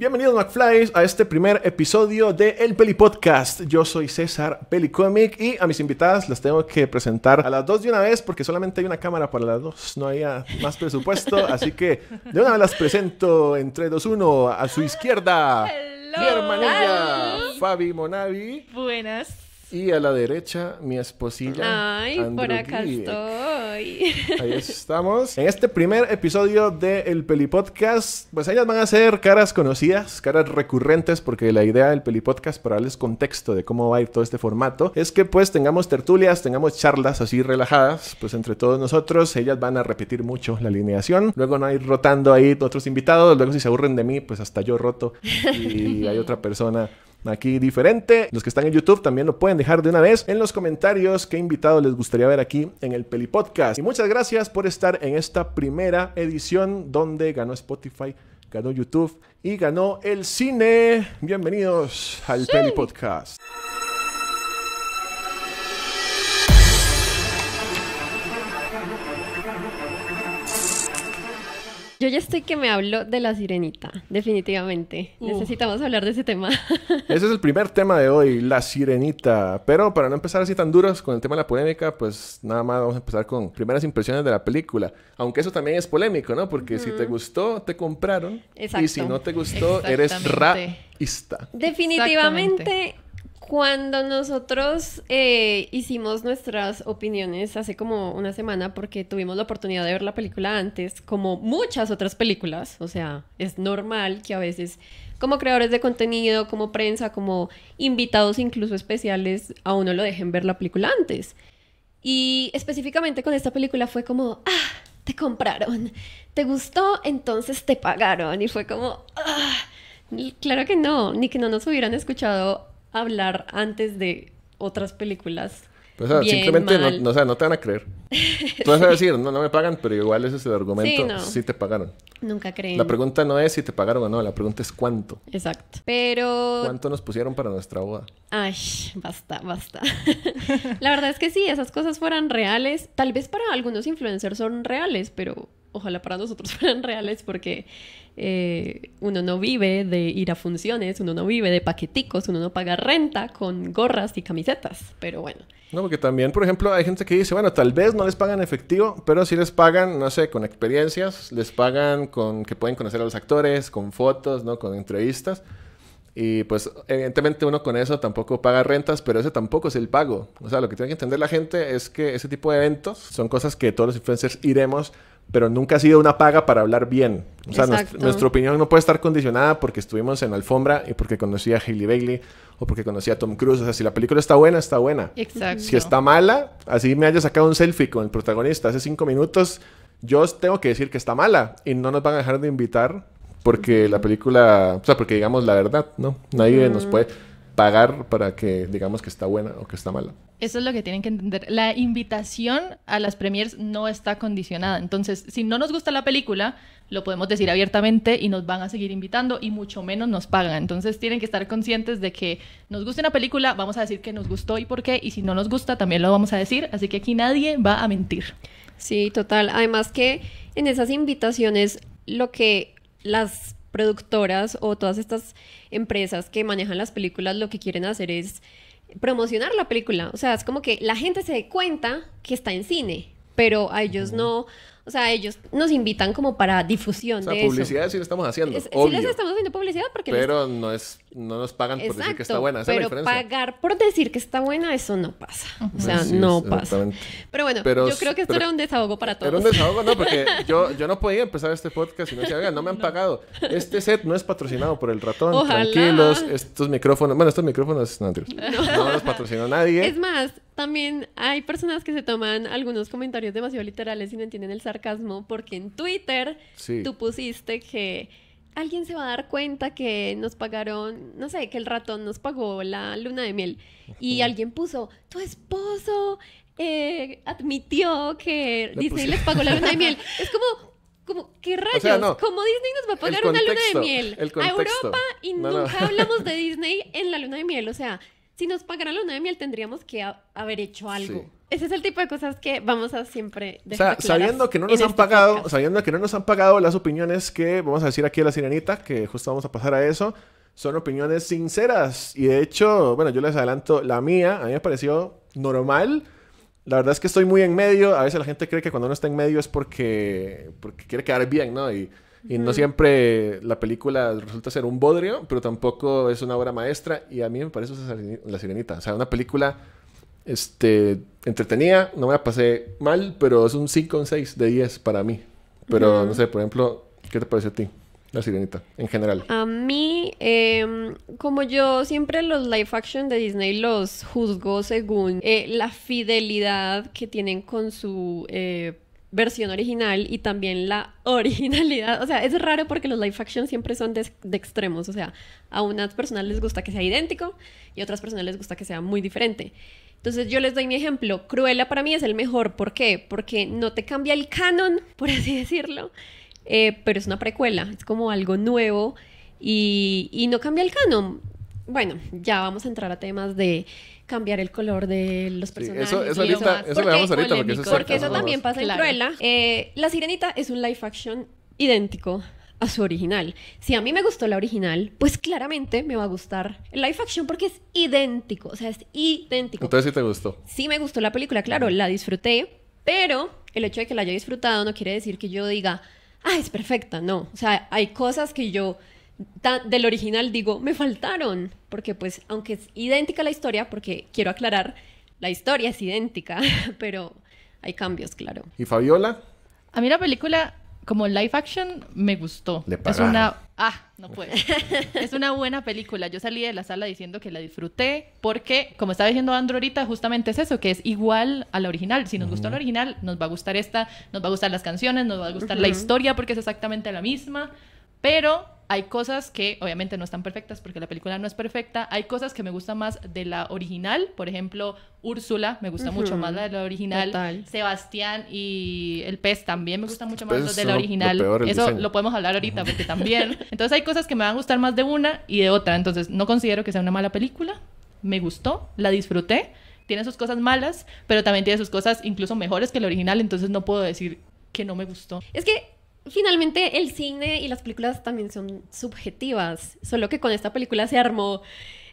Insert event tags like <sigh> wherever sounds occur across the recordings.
Bienvenidos McFlys a este primer episodio de El Peli Podcast. Yo soy César Pelicomic y a mis invitadas las tengo que presentar a las dos de una vez porque solamente hay una cámara para las dos, no había más presupuesto, <laughs> así que de una vez las presento en 3, 2, 1 a su izquierda. Mi hermanilla Fabi Monavi. Buenas. Y a la derecha, mi esposilla. Ay, por acá estoy. Ahí estamos. En este primer episodio del El Peli Podcast, pues ellas van a ser caras conocidas, caras recurrentes, porque la idea del Peli Podcast, para darles contexto de cómo va a ir todo este formato, es que pues tengamos tertulias, tengamos charlas así relajadas, pues entre todos nosotros. Ellas van a repetir mucho la alineación. Luego no ir rotando ahí otros invitados. Luego, si se aburren de mí, pues hasta yo roto y hay otra persona aquí diferente. Los que están en YouTube también lo pueden dejar de una vez en los comentarios qué invitado les gustaría ver aquí en el Peli Podcast. Y muchas gracias por estar en esta primera edición donde ganó Spotify, ganó YouTube y ganó el cine. Bienvenidos al Peli Podcast. Yo ya estoy que me hablo de la sirenita, definitivamente. Necesitamos hablar de ese tema. <laughs> ese es el primer tema de hoy, la sirenita. Pero para no empezar así tan duros con el tema de la polémica, pues nada más vamos a empezar con primeras impresiones de la película. Aunque eso también es polémico, ¿no? Porque si te gustó, te compraron. Exacto. Y si no te gustó, eres rapista. Definitivamente cuando nosotros eh, hicimos nuestras opiniones hace como una semana, porque tuvimos la oportunidad de ver la película antes, como muchas otras películas, o sea, es normal que a veces como creadores de contenido, como prensa, como invitados incluso especiales, a uno lo dejen ver la película antes. Y específicamente con esta película fue como, ah, te compraron, te gustó, entonces te pagaron. Y fue como, ah, claro que no, ni que no nos hubieran escuchado hablar antes de otras películas. Pues, simplemente No, o sea, no te van a creer. <laughs> Tú vas a decir, no, no me pagan, pero igual ese es el argumento. Sí, te pagaron. Nunca creen. La pregunta no es si te pagaron o no, la pregunta es cuánto. Exacto. Pero. ¿Cuánto nos pusieron para nuestra boda? Ay, basta, basta. <laughs> la verdad es que sí, esas cosas fueran reales. Tal vez para algunos influencers son reales, pero ojalá para nosotros <laughs> fueran reales porque eh, uno no vive de ir a funciones, uno no vive de paqueticos, uno no paga renta con gorras y camisetas, pero bueno. No, porque también, por ejemplo, hay gente que dice, bueno, tal vez no les pagan efectivo, pero sí les pagan, no sé, con experiencias, les pagan con que pueden conocer a los actores, con fotos, ¿no? Con entrevistas. Y pues evidentemente uno con eso tampoco paga rentas, pero ese tampoco es el pago. O sea, lo que tiene que entender la gente es que ese tipo de eventos son cosas que todos los influencers iremos pero nunca ha sido una paga para hablar bien. O sea, nuestra, opinión no puede estar condicionada porque estuvimos en alfombra y porque conocí a Hailey Bailey o porque conocí a Tom Cruise. O sea, si la película está buena, está buena. Si está mala, así me haya sacado un selfie con el protagonista hace cinco minutos, yo tengo que decir que está mala y no nos van a dejar de invitar porque la película, o sea, porque digamos la verdad, ¿no? Nadie nos mm. puede pagar para que digamos que está buena o que está mala. Eso es lo que tienen que entender. La invitación a las premiers no está condicionada. Entonces, si no nos gusta la película, lo podemos decir abiertamente y nos van a seguir invitando y mucho menos nos pagan. Entonces, tienen que estar conscientes de que nos gusta una película, vamos a decir que nos gustó y por qué. Y si no nos gusta, también lo vamos a decir. Así que aquí nadie va a mentir. Sí, total. Además que en esas invitaciones lo que las productoras o todas estas empresas que manejan las películas lo que quieren hacer es promocionar la película. O sea, es como que la gente se dé cuenta que está en cine, pero a ellos no o sea, ellos nos invitan como para difusión. O sea, publicidad sí la estamos haciendo. obvio. Sí les estamos haciendo publicidad porque. Pero no, es, no nos pagan por decir que está buena. Esa pero es la diferencia. pagar por decir que está buena, eso no pasa. O sea, no pasa. Pero bueno, yo creo que esto era un desahogo para todos. Era un desahogo, no, porque yo, yo no podía empezar este podcast y no decía, oiga, no me han <laughs> pagado. Este set no es patrocinado por el ratón. Tranquilos, estos micrófonos. Bueno, estos micrófonos. no <laughs> los patrocinó nadie. Es más, también hay personas que se toman algunos comentarios demasiado literales y no entienden el sarcasmo porque en Twitter tú pusiste que alguien se va a dar cuenta que nos pagaron, no sé, que el ratón nos pagó la luna de miel. Y alguien puso, tu esposo eh, admitió que Disney les pagó la luna de miel. <laughs> Es como, como ¿qué rayos? ¿Cómo Disney nos va a pagar una luna de miel? A Europa y nunca hablamos de <laughs> Disney en la luna de miel. O sea, si nos pagara los 9 mil, tendríamos que haber hecho algo. Ese es el tipo de cosas que vamos a siempre dejar. sabiendo que no nos han este pagado, sabiendo que no nos han pagado las opiniones que vamos a decir aquí a la sirenita, que justo vamos a pasar a eso, son opiniones sinceras. Y de hecho, bueno, yo les adelanto, la mía a mí me pareció normal. La verdad es que estoy muy en medio. A veces la gente cree que cuando uno está en medio es porque, porque quiere quedar bien, ¿no? Y y no siempre la película resulta ser un bodrio, pero tampoco es una obra maestra. Y a mí me parece es La Sirenita. O sea, una película este, entretenida, no me la pasé mal, pero es un 5 o 6 de 10 para mí. Pero no sé, por ejemplo, ¿qué te parece a ti? La sirenita, en general. A mí, em, como yo siempre los live action de Disney los juzgo según eh, la fidelidad que tienen con su eh, versión original y también la <laughs> originalidad. O sea, es raro porque los live action siempre son de, extremos. O sea, a unas personas les gusta que sea idéntico y a otras personas les gusta que sea muy diferente. Entonces yo les doy mi ejemplo. Cruella para mí es el mejor. ¿Por qué? Porque no te cambia el canon, <laughs> por así decirlo, eh, pero es una precuela. Es como algo nuevo y no cambia el canon. Bueno, ya vamos a entrar a temas de cambiar el color de los personajes. eso, le ahorita porque eso, es porque eso también pasa en Cruella. Eh, la Sirenita es un live action idéntico a su original. Si a mí me gustó la original, pues claramente me va a gustar el live action porque es idéntico, o sea, es idéntico. Entonces sí te gustó. Sí me gustó la película, claro, la disfruté, pero el hecho de que la haya disfrutado no quiere decir que yo diga, ah, es perfecta, no. O sea, hay cosas que yo del original digo, me faltaron, porque pues aunque es idéntica la historia, porque quiero aclarar, la historia es idéntica, <laughs> pero hay cambios, claro. ¿Y Fabiola? A mí la película como live action me gustó. Le es una ah, <laughs> no puede. es una buena película. Yo salí de la sala diciendo que la disfruté porque como estaba diciendo Andro ahorita, justamente es eso, que es igual a la original. Si nos gustó la original, nos va a gustar esta, nos va a gustar las canciones, nos va a gustar la historia porque es exactamente la misma. Pero hay cosas que obviamente no están perfectas porque la película no es perfecta. Hay cosas que me gustan más de la original. Por ejemplo, Úrsula me gusta mucho más la de la original. Sebastián y el pez también me gustan mucho más de la original. Eso lo podemos hablar ahorita porque también. <laughs> Entonces hay cosas que me van a gustar más de una y de otra. Entonces no considero que sea una mala película. Me gustó, la disfruté. Tiene sus cosas malas, pero también tiene sus cosas incluso mejores que la original. Entonces no puedo decir que no me gustó. Es que finalmente el cine y las películas también son subjetivas, solo que con esta película se armó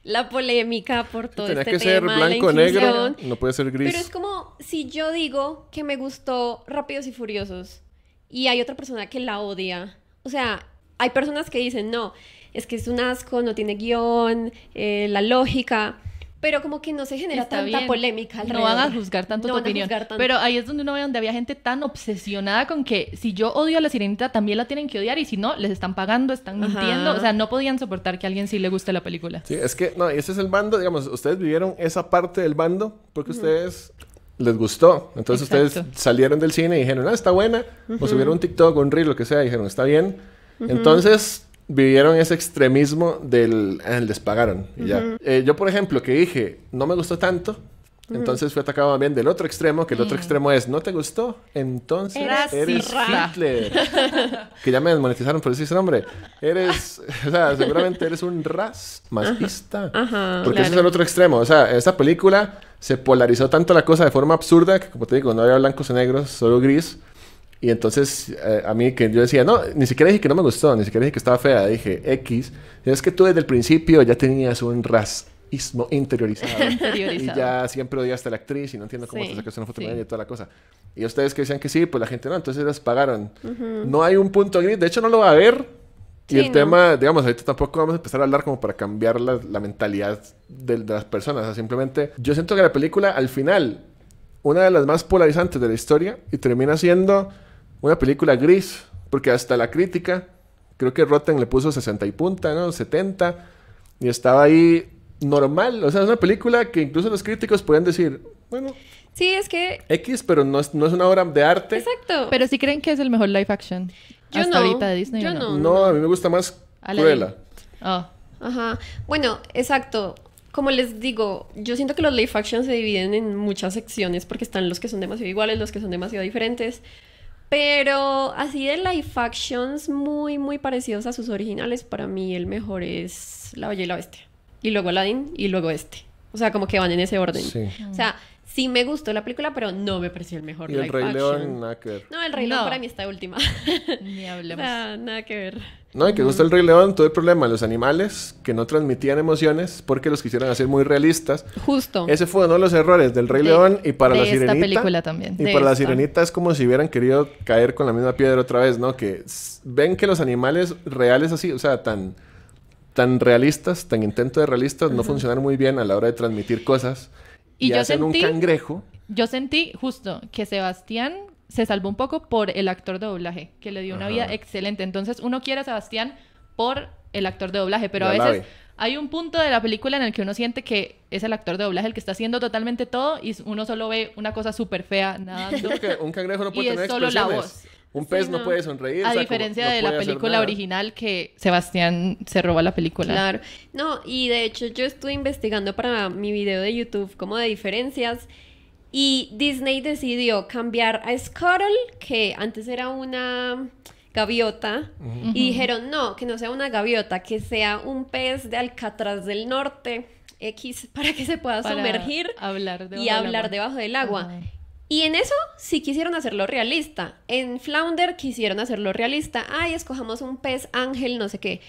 la polémica por todo Tenía este que ser blanco negro, no puede ser gris. Pero es como si yo digo que me gustó Rápidos y Furiosos y hay otra persona que la odia. O sea, hay personas que dicen, "No, es que es un asco, no tiene guión, eh, la lógica." pero como que no se genera tanta polémica No van a juzgar tanto tu opinión. Pero ahí es donde uno ve donde había gente tan obsesionada con que si yo odio a la sirenita, también la tienen que odiar y si no, les están pagando, están mintiendo. O sea, no podían soportar que a alguien sí le guste la película. Sí, es que, no, ese es el bando, digamos, ustedes vivieron esa parte del bando porque ustedes les gustó. Entonces ustedes salieron del cine y dijeron, ah, está buena. O subieron un TikTok, un reel, lo que sea, y dijeron, está bien. Entonces vivieron ese extremismo del les pagaron. ya. Eh, yo, por ejemplo, que dije, no me gustó tanto. Entonces fui atacado también del otro extremo, que el otro extremo es, ¿no te gustó? Entonces eres Hitler. <laughs> que ya me desmonetizaron por decir ese nombre. Eres, <laughs> o sea, seguramente eres un ras Porque ese es el otro extremo. O sea, esta película se polarizó tanto la cosa de forma absurda que, como te digo, no había blancos y negros, solo gris. Y entonces eh, a mí que yo decía, no, ni siquiera dije que no me gustó, ni siquiera dije que estaba fea, dije X. es que tú desde el principio ya tenías un racismo interiorizado. <laughs> Y ya siempre odiaste a la actriz y no entiendo cómo sí, te sacaste una foto de y toda la cosa. Y ustedes que decían que sí, pues la gente no, entonces las pagaron. No hay un punto gris, de hecho no lo va a haber. y el tema, digamos, ahorita tampoco vamos a empezar a hablar como para cambiar la, mentalidad de, de las personas. O sea, simplemente yo siento que la película al final, una de las más polarizantes de la historia, y termina siendo una película gris, porque hasta la crítica, creo que Rotten le puso 60 y punta, ¿no? 70, y estaba ahí normal. O sea, es una película que incluso los críticos pueden decir, bueno. Sí, es que. X, pero no es, no es una obra de arte. Exacto. Pero sí creen que es el mejor live action. Yo no. ahorita de Disney. Yo no? no. a mí me gusta más Cruella. Ah. Ajá. Bueno, exacto. Como les digo, yo siento que los live action se dividen en muchas secciones porque están los que son demasiado iguales, los que son demasiado diferentes. Pero así de live actions muy, muy parecidos a sus originales, para mí el mejor es La Bella y la Bestia. Y luego Aladdin y luego este. O sea, como que van en ese orden. O sea, sí me gustó la película, pero no me pareció el mejor. el Rey No, el Rey León para mí está última. Ni <laughs> nada que ver. ¿no? Y que gusta el Rey León todo el problema los animales que no transmitían emociones porque los quisieron hacer muy realistas. Justo. Ese fue uno de los errores del Rey León y para de la esta película también. Y para la Sirenita es como si hubieran querido caer con la misma piedra otra vez, ¿no? Que ven que los animales reales así, o sea, tan tan realistas, tan intento de realistas, no funcionan muy bien a la hora de transmitir cosas. Y, yo hacen sentí, un cangrejo. Yo sentí justo que Sebastián se salvó un poco por el actor de doblaje, que le dio una vida excelente. Entonces uno quiere a Sebastián por el actor de doblaje, pero a veces hay un punto de la película en el que uno siente que es el actor de doblaje el que está haciendo totalmente todo y uno solo ve una cosa súper fea <laughs> un cangrejo no puede y solo la voz. Un pez no. puede sonreír. A diferencia de la película original que Sebastián se robó la película. Claro. No, y de hecho yo estuve investigando para mi video de YouTube como de diferencias y Disney decidió cambiar a Scuttle, que antes era una gaviota, y dijeron, no, que no sea una gaviota, que sea un pez de Alcatraz del Norte, X, <laughs> para que se pueda sumergir y hablar debajo del agua. Y en eso sí quisieron hacerlo realista. En Flounder quisieron hacerlo realista. Ay, escojamos un pez ángel, no sé qué.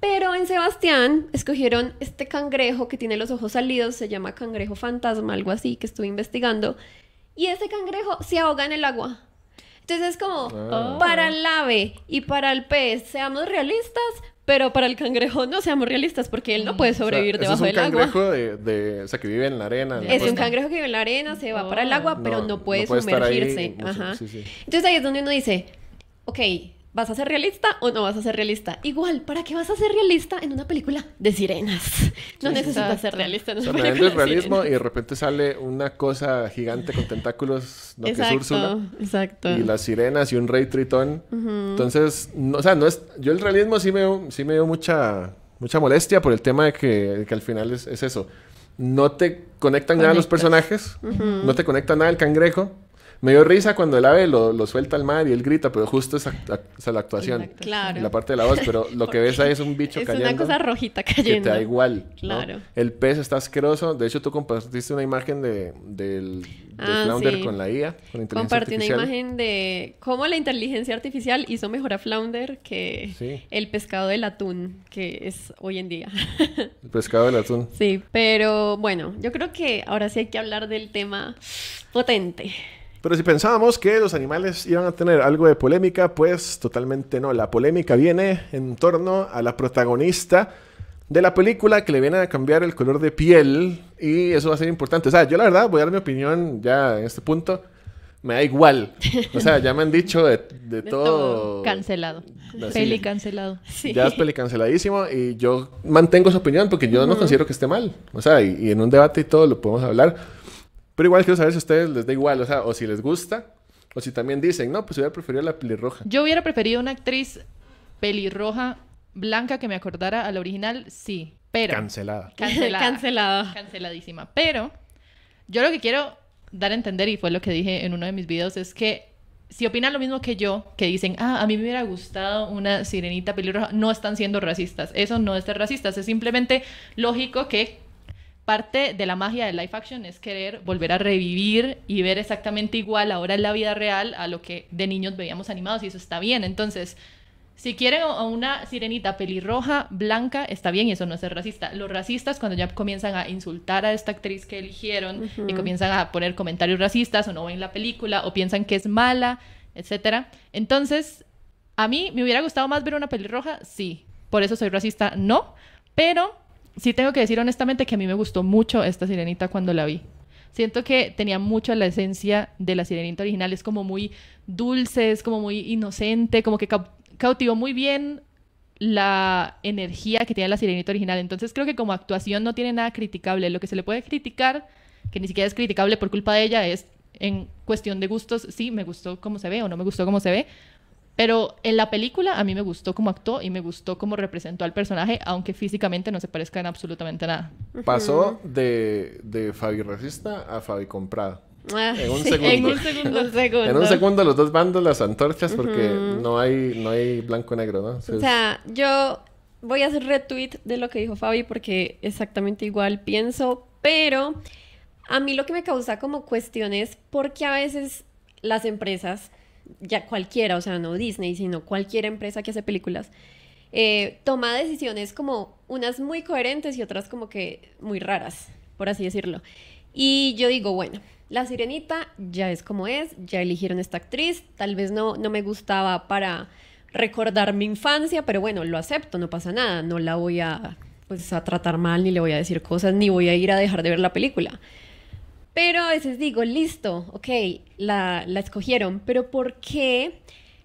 Pero en Sebastián escogieron este cangrejo que tiene los ojos salidos, se llama cangrejo fantasma, algo así, que estuve investigando. Y ese cangrejo se ahoga en el agua. Entonces es como, ah. para el ave y para el pez, seamos realistas, pero para el cangrejo no seamos realistas porque él no puede mm. sobrevivir debajo del agua. Es un cangrejo de, que vive en la arena. es un cangrejo que vive en la arena, se va para el agua, ah. pero no, puede, sumergirse. Entonces ahí es donde uno dice, ok, ¿Vas a ser realista o no vas a ser realista? Igual, ¿para qué vas a ser realista en una película de sirenas? <laughs> No necesitas ser realista en una película. el realismo de y de repente sale una cosa gigante con tentáculos, no que es Úrsula. Exacto. Y las sirenas y un rey tritón. Entonces, o sea, no es. Yo el realismo sí me, sí me dio mucha, mucha molestia por el tema de que, que al final es, eso. No te conectan nada los personajes, no te conecta nada el cangrejo. Me dio risa cuando el ave lo, suelta al mar y él grita, pero justo esa, la actuación. La, claro. La parte de la voz, pero lo que ves ahí es un bicho cayendo. <laughs> Es una cosa rojita cayendo. Que te da igual. Claro. El pez está asqueroso. De hecho, tú compartiste una imagen de, del, ah, Flounder con la IA, con Compartí una imagen de cómo la inteligencia artificial hizo mejor a Flounder que el pescado del atún, que es hoy en día. <laughs> el pescado del atún. Sí, pero bueno, yo creo que ahora sí hay que hablar del tema potente. Pero si pensábamos que los animales iban a tener algo de polémica, pues totalmente no. La polémica viene en torno a la protagonista de la película que le viene a cambiar el color de piel y eso va a ser importante. O sea, yo la verdad voy a dar mi opinión ya en este punto. Me da igual. O sea, ya me han dicho de, <laughs> todo... Cancelado. Así. cancelado. Ya es peli canceladísimo y yo mantengo su opinión porque yo no considero que esté mal. O sea, y en un debate y todo lo podemos hablar. Pero igual quiero saber si a ustedes les da igual, o sea, o si les gusta, o si también dicen, no, pues hubiera preferido la pelirroja. Yo hubiera preferido una actriz pelirroja blanca que me acordara a la original, sí, pero... Cancelada. <laughs> Cancelada. Cancelada. Canceladísima. Pero yo lo que quiero dar a entender, y fue lo que dije en uno de mis videos, es que si opinan lo mismo que yo, que dicen, ah, a mí me hubiera gustado una sirenita pelirroja, no están siendo racistas. Eso no es ser racistas, es simplemente lógico que parte de la magia del live action es querer volver a revivir y ver exactamente igual ahora en la vida real a lo que de niños veíamos animados y eso está bien. Entonces, si quieren a una sirenita pelirroja, blanca, está bien y eso no es racista. Los racistas cuando ya comienzan a insultar a esta actriz que eligieron y comienzan a poner comentarios racistas o no ven la película o piensan que es mala, etcétera. Entonces, a mí me hubiera gustado más ver una pelirroja, sí. Por eso soy racista, no. Pero sí tengo que decir honestamente que a mí me gustó mucho esta sirenita cuando la vi. Siento que tenía mucho la esencia de la sirenita original, es como muy dulce, es como muy inocente, como que cautivó muy bien la energía que tiene la sirenita original. Entonces creo que como actuación no tiene nada criticable. Lo que se le puede criticar, que ni siquiera es criticable por culpa de ella, es en cuestión de gustos, sí, me gustó cómo se ve o no me gustó cómo se ve, pero en la película a mí me gustó cómo actuó y me gustó cómo representó al personaje, aunque físicamente no se parezca en absolutamente nada. Pasó de, de Fabi Racista a Fabi Comprado. Ah. <laughs> en, un segundo. <laughs> en un segundo. en un segundo los dos bandos las antorchas porque no hay no hay blanco negro, ¿no? O sea, yo voy a hacer retweet de lo que dijo Fabi porque exactamente igual pienso, pero a mí lo que me causa como cuestión es porque a veces las empresas ya cualquiera, o sea, no Disney, sino cualquier empresa que hace películas, eh, toma decisiones como unas muy coherentes y otras como que muy raras, por así decirlo. Y yo digo, bueno, la sirenita ya es como es, ya eligieron esta actriz, tal vez no, me gustaba para recordar mi infancia, pero bueno, lo acepto, no pasa nada, no la voy a, pues, a tratar mal, ni le voy a decir cosas, ni voy a ir a dejar de ver la película. Pero a veces digo, listo, ok, la, escogieron, pero ¿por qué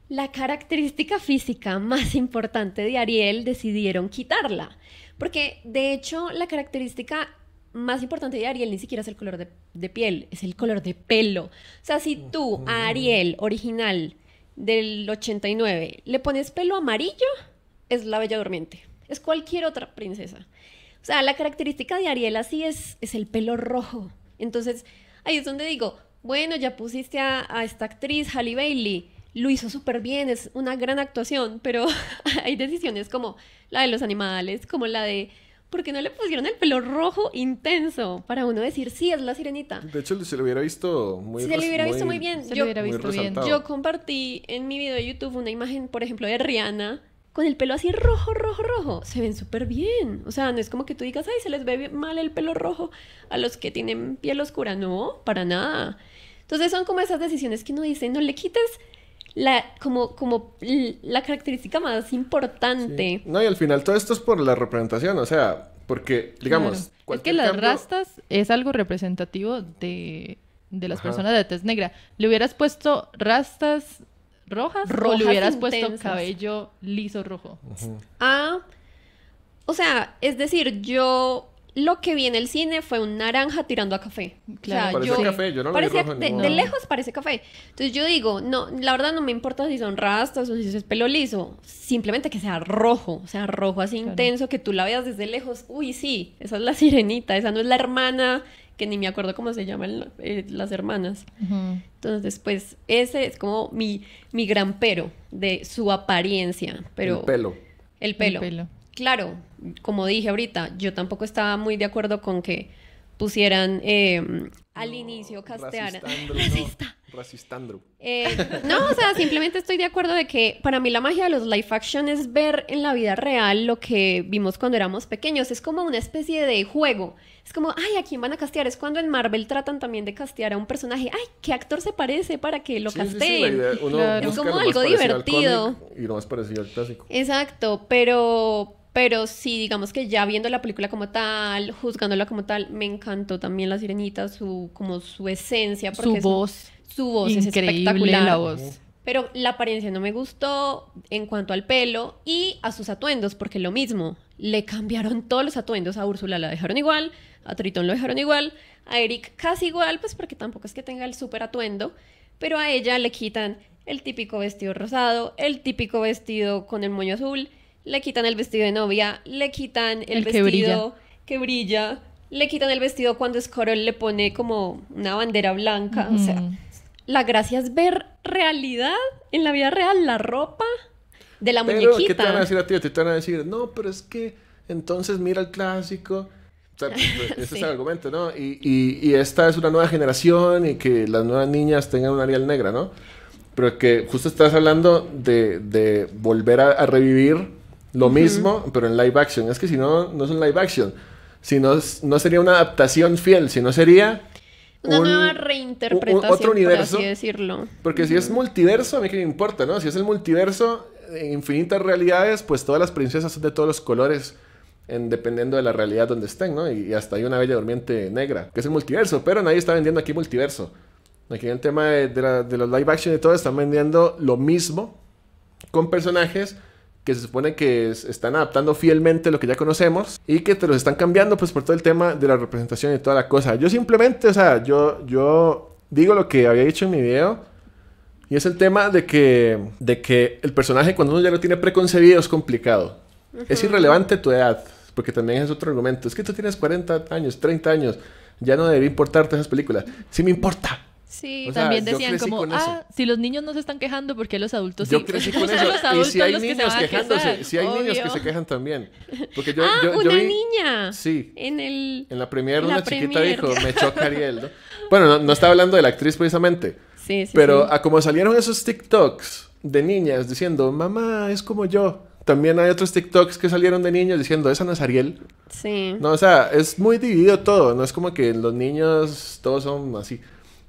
la característica física <laughs> más importante de Ariel decidieron quitarla? Porque de hecho la característica más importante de Ariel ni siquiera es el color de, piel, es el color de pelo. O sea, si tú a Ariel original del 89 le pones pelo amarillo, es la Bella Durmiente, es cualquier otra princesa. O sea, la característica de Ariel así es, es el pelo rojo. Entonces, ahí es donde digo, bueno, ya pusiste a, esta actriz, Halle Bailey, lo hizo súper bien, es una gran actuación, pero <laughs> hay decisiones como la de los animales, como la de ¿por qué no le pusieron el pelo rojo intenso para uno decir, sí, es la sirenita. De hecho, se lo hubiera visto muy bien. Se lo hubiera visto muy bien. yo, hubiera visto bien. Yo compartí en mi video de YouTube una imagen, por ejemplo, de Rihanna con el pelo así rojo, rojo, rojo, se ven súper bien. O sea, no es como que tú digas, ay, se les ve mal el pelo rojo a los que tienen piel oscura. No, para nada. Entonces son como esas decisiones que uno dice, no le quites la, como, como la característica más importante. No, y al final todo esto es por la representación, o sea, porque, digamos... Es que las rastas es algo representativo de, las personas de tez negra. Le hubieras puesto rastas rojas, o le hubieras puesto cabello liso rojo. Ah, o sea, es decir, yo lo que vi en el cine fue un naranja tirando a café. Claro. O café, yo no lo parecía, rojo de, lejos parece café. Entonces yo digo, no, la verdad no me importa si son rastas o si es pelo liso, simplemente que sea rojo, o sea, rojo así intenso, que tú la veas desde lejos. Uy, sí, esa es la sirenita, esa no es la hermana que ni me acuerdo cómo se llaman eh, las hermanas. Entonces, pues ese es como mi, mi gran pero de su apariencia. Pero, el pelo. El pelo. Claro, como dije ahorita, yo tampoco estaba muy de acuerdo con que pusieran em, al inicio castear... <laughs> Eh, no, o sea, simplemente estoy de acuerdo de que para mí la magia de los live action es ver en la vida real lo que vimos cuando éramos pequeños. Es como una especie de juego. Es como, ay, ¿a quién van a castear? Es cuando en Marvel tratan también de castear a un personaje. Ay, ¿qué actor se parece para que lo sí, casteen? Es como algo divertido. y no más parecido al clásico. Exacto, pero... Pero sí, digamos que ya viendo la película como tal, juzgándola como tal, me encantó también La Sirenita, su, como su esencia. Porque su voz su voz es espectacular. La voz. Pero la apariencia no me gustó en cuanto al pelo y a sus atuendos, porque lo mismo, le cambiaron todos los atuendos. A Úrsula la dejaron igual, a Tritón lo dejaron igual, a Eric casi igual, pues porque tampoco es que tenga el súper atuendo, pero a ella le quitan el típico vestido rosado, el típico vestido con el moño azul, le quitan el vestido de novia, le quitan el, vestido que brilla. le quitan el vestido cuando Scorol le pone como una bandera blanca, o sea la gracia es ver realidad en la vida real, la ropa de la pero, ¿Qué te van a decir a ti? Te van a decir, no, pero es que entonces mira el clásico. <laughs> <laughs> ese es el argumento, ¿no? Y, esta es una nueva generación y que las nuevas niñas tengan un Ariel negra, ¿no? Pero que justo estás hablando de, volver a, revivir lo mismo, pero en live action. Es que si no, no es un live action. Si no, no sería una adaptación fiel, si no sería una nueva reinterpretación, otro universo, por así decirlo. Porque si es multiverso, a mí que me importa, ¿no? Si es el multiverso, eh, infinitas realidades, pues todas las princesas son de todos los colores. dependiendo de la realidad donde estén, ¿no? Y, hasta hay una bella durmiente negra, que es el multiverso, pero nadie está vendiendo aquí multiverso. Aquí en el tema de los live action y todo, están vendiendo lo mismo con personajes que se supone que están adaptando fielmente lo que ya conocemos y que te los están cambiando pues por todo el tema de la representación y toda la cosa. Yo simplemente, o sea, yo, yo digo lo que había dicho en mi video y es el tema de que, de que el personaje cuando uno ya lo tiene preconcebido es complicado. Es irrelevante tu edad, porque también es otro argumento. Es que tú tienes 40 años, 30 años, ya no debería importarte esas películas. Sí me importa. Sí, también decían como, ah, si los niños no se están quejando, ¿por qué los adultos yo sí? Yo crecí <laughs> con eso. y si hay niños que se si hay niños que se quejan también. Porque yo, ah, una niña. Sí. En el... En la primera una chiquita dijo, me <laughs> choca Ariel, ¿no? Bueno, no, no, estaba hablando de la actriz precisamente. Sí, sí, Pero a como salieron esos TikToks de niñas diciendo, mamá, es como yo. También hay otros TikToks que salieron de niños diciendo, esa no es Ariel. Sí. No, o sea, es muy dividido todo. No es como que los niños todos son así.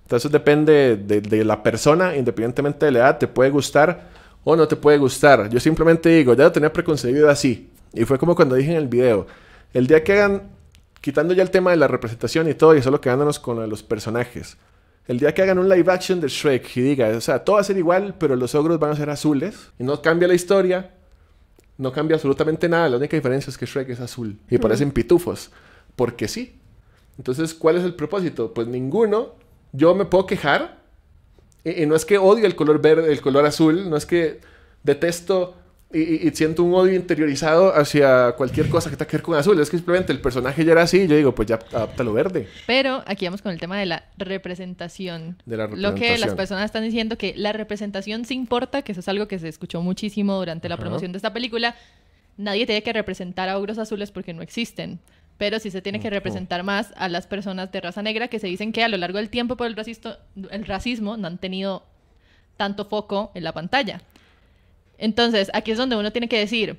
Entonces depende de, la persona, independientemente de la edad, te puede gustar o no te puede gustar. Yo simplemente digo, ya lo tenía preconcebido así. Y fue como cuando dije en el video, el día que hagan, quitando ya el tema de la representación y todo, y solo quedándonos con los personajes, el día que hagan un live action de Shrek y diga, o sea, todo va a ser igual, pero los ogros van a ser azules, y no cambia la historia, no cambia absolutamente nada, la única diferencia es que Shrek es azul y parecen pitufos, porque sí. Entonces, ¿cuál es el propósito? Pues ninguno yo me puedo quejar. Y, no es que odio el color verde, el color azul, no es que detesto y, siento un odio interiorizado hacia cualquier cosa que tenga que ver con azul. Es que simplemente el personaje ya era así y yo digo, pues ya adapta lo verde. Pero aquí vamos con el tema de la representación. De Lo que las personas están diciendo que la representación sí importa, que eso es algo que se escuchó muchísimo durante la promoción de esta película. Nadie tiene que representar a ogros azules porque no existen pero sí se tiene que representar más a las personas de raza negra que se dicen que a lo largo del tiempo por el, racisto, el racismo no han tenido tanto foco en la pantalla. Entonces, aquí es donde uno tiene que decir,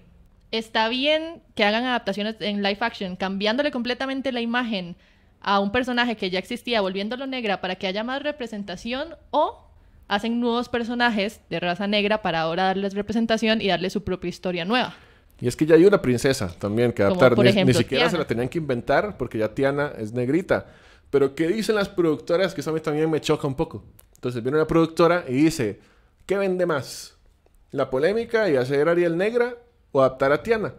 está bien que hagan adaptaciones en live action, cambiándole completamente la imagen a un personaje que ya existía, volviéndolo negra para que haya más representación o hacen nuevos personajes de raza negra para ahora darles representación y darle su propia historia nueva. Y es que ya hay una princesa también que adaptar. Ni, siquiera se la tenían que inventar porque ya Tiana es negrita. Pero ¿qué dicen las productoras? Que eso a mí también me choca un poco. Entonces viene una productora y dice, ¿qué vende más? ¿La polémica y hacer Ariel negra o adaptar a Tiana?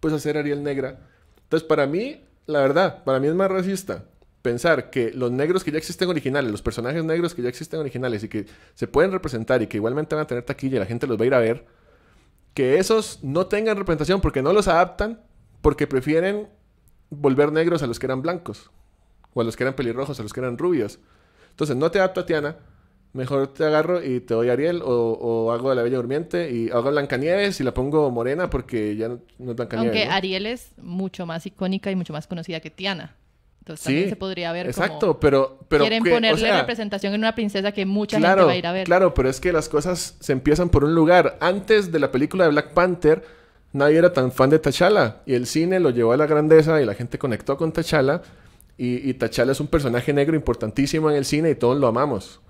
Pues hacer Ariel negra. Entonces para mí, la verdad, para mí es más racista pensar que los negros que ya existen originales, los personajes negros que ya existen originales y que se pueden representar y que igualmente van a tener taquilla y la gente los va a ir a ver que esos no tengan representación porque no los adaptan, porque prefieren volver negros a los que eran blancos, o a los que eran pelirrojos, a los que eran rubios. Entonces, no te adapto Tiana, mejor te agarro y te doy Ariel, o, o, hago a la Bella Durmiente, y hago a Blancanieves y la pongo morena porque ya no, es Blancanieves. Aunque Ariel es mucho más icónica y mucho más conocida que Tiana. Entonces también se podría ver exacto, pero, pero quieren ponerle representación en una princesa que mucha gente va a ir a ver. Claro, pero es que las cosas se empiezan por un lugar. Antes de la película de Black Panther, nadie era tan fan de T'Challa y el cine lo llevó a la grandeza y la gente conectó con T'Challa y, Tachala T'Challa es un personaje negro importantísimo en el cine y todos lo amamos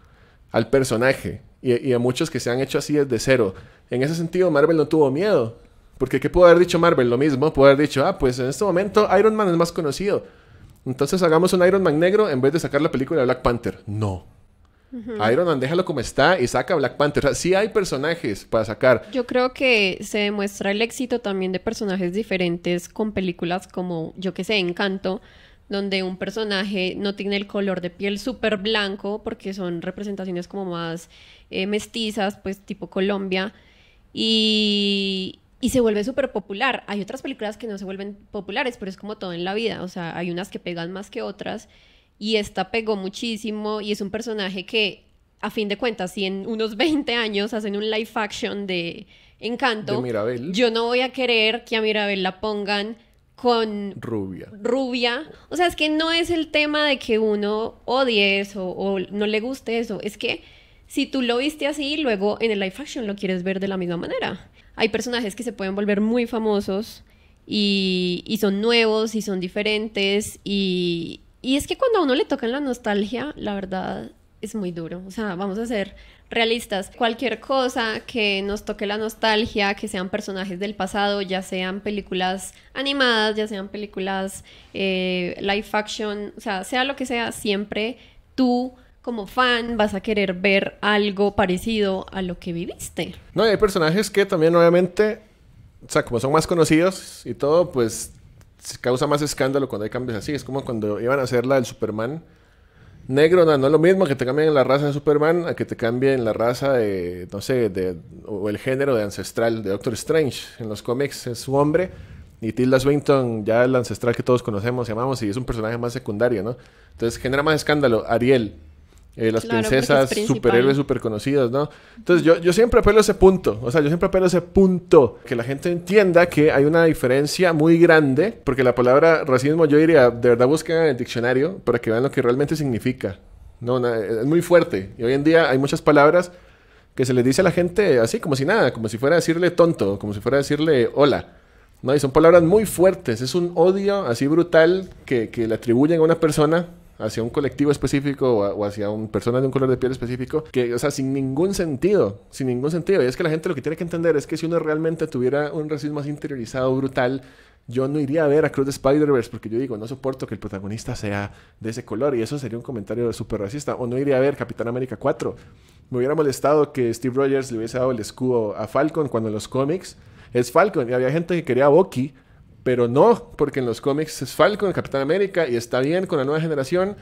al personaje y, y a muchos que se han hecho así desde cero. En ese sentido, Marvel no tuvo miedo. Porque ¿qué pudo haber dicho Marvel? Lo mismo, pudo haber dicho, ah, pues en este momento Iron Man es más conocido entonces hagamos un Iron Man negro en vez de sacar la película de Black Panther. No. Iron Man, déjalo como está y saca Black Panther. O sea, sí hay personajes para sacar. Yo creo que se demuestra el éxito también de personajes diferentes con películas como, yo que sé, Encanto, donde un personaje no tiene el color de piel súper blanco, porque son representaciones como más eh, mestizas, pues tipo Colombia. Y, y se vuelve súper popular. Hay otras películas que no se vuelven populares, pero es como todo en la vida. O sea, hay unas que pegan más que otras. Y esta pegó muchísimo y es un personaje que, a fin de cuentas, si en unos 20 <laughs> años hacen un live action de Encanto, yo no voy a querer que a Mirabel la pongan con rubia. Rubia. O sea, es que no es el tema de que uno odie eso o no le guste eso. Es que si tú lo viste así, luego en el live action lo quieres ver de la misma manera hay personajes que se pueden volver muy famosos y, son nuevos y son diferentes y, es que cuando a uno le tocan la nostalgia, la verdad es muy duro. O sea, vamos a ser realistas. Cualquier cosa que nos toque la nostalgia, que sean personajes del pasado, ya sean películas animadas, ya sean películas eh, live action, o sea, sea lo que sea, siempre tú como fan vas a querer ver algo parecido a lo que viviste. No, hay personajes que también obviamente, o sea, como son más conocidos y todo, pues se causa más escándalo cuando hay cambios así. Es como cuando iban a hacer la del Superman negro, no, no es lo mismo que te cambien la raza de Superman a que te cambien la raza de, no sé, de, o el género de ancestral de Doctor Strange. En los cómics es su hombre y Tilda Swinton, ya el ancestral que todos conocemos, llamamos, y es un personaje más secundario, ¿no? Entonces genera más escándalo. Ariel, eh, las princesas, superhéroes superconocidas, ¿no? Entonces yo, siempre apelo a ese punto, o sea, yo siempre apelo a ese punto, que la gente entienda que hay una diferencia muy grande, porque la palabra racismo yo diría, de verdad busquen en el diccionario para que vean lo que realmente significa, ¿no? es muy fuerte, y hoy en día hay muchas palabras que se les dice a la gente así, como si nada, como si fuera decirle tonto, como si fuera a decirle hola. No, y son palabras muy fuertes, es un odio así brutal que, que le atribuyen a una persona hacia un colectivo específico o, hacia una persona de un color de piel específico, que, o sea, sin ningún sentido, sin ningún sentido. Y es que la gente lo que tiene que entender es que si uno realmente tuviera un racismo más interiorizado, brutal, yo no iría a ver a Cruz de Spider-Verse porque yo digo, no soporto que el protagonista sea de ese color y eso sería un comentario súper racista. O no iría a ver Capitán América 4. Me hubiera molestado que Steve Rogers le hubiese dado el escudo a Falcon cuando en los cómics es Falcon y había gente que quería a Bucky pero no, porque en los cómics es Falcon, el Capitán América, y está bien con la nueva generación,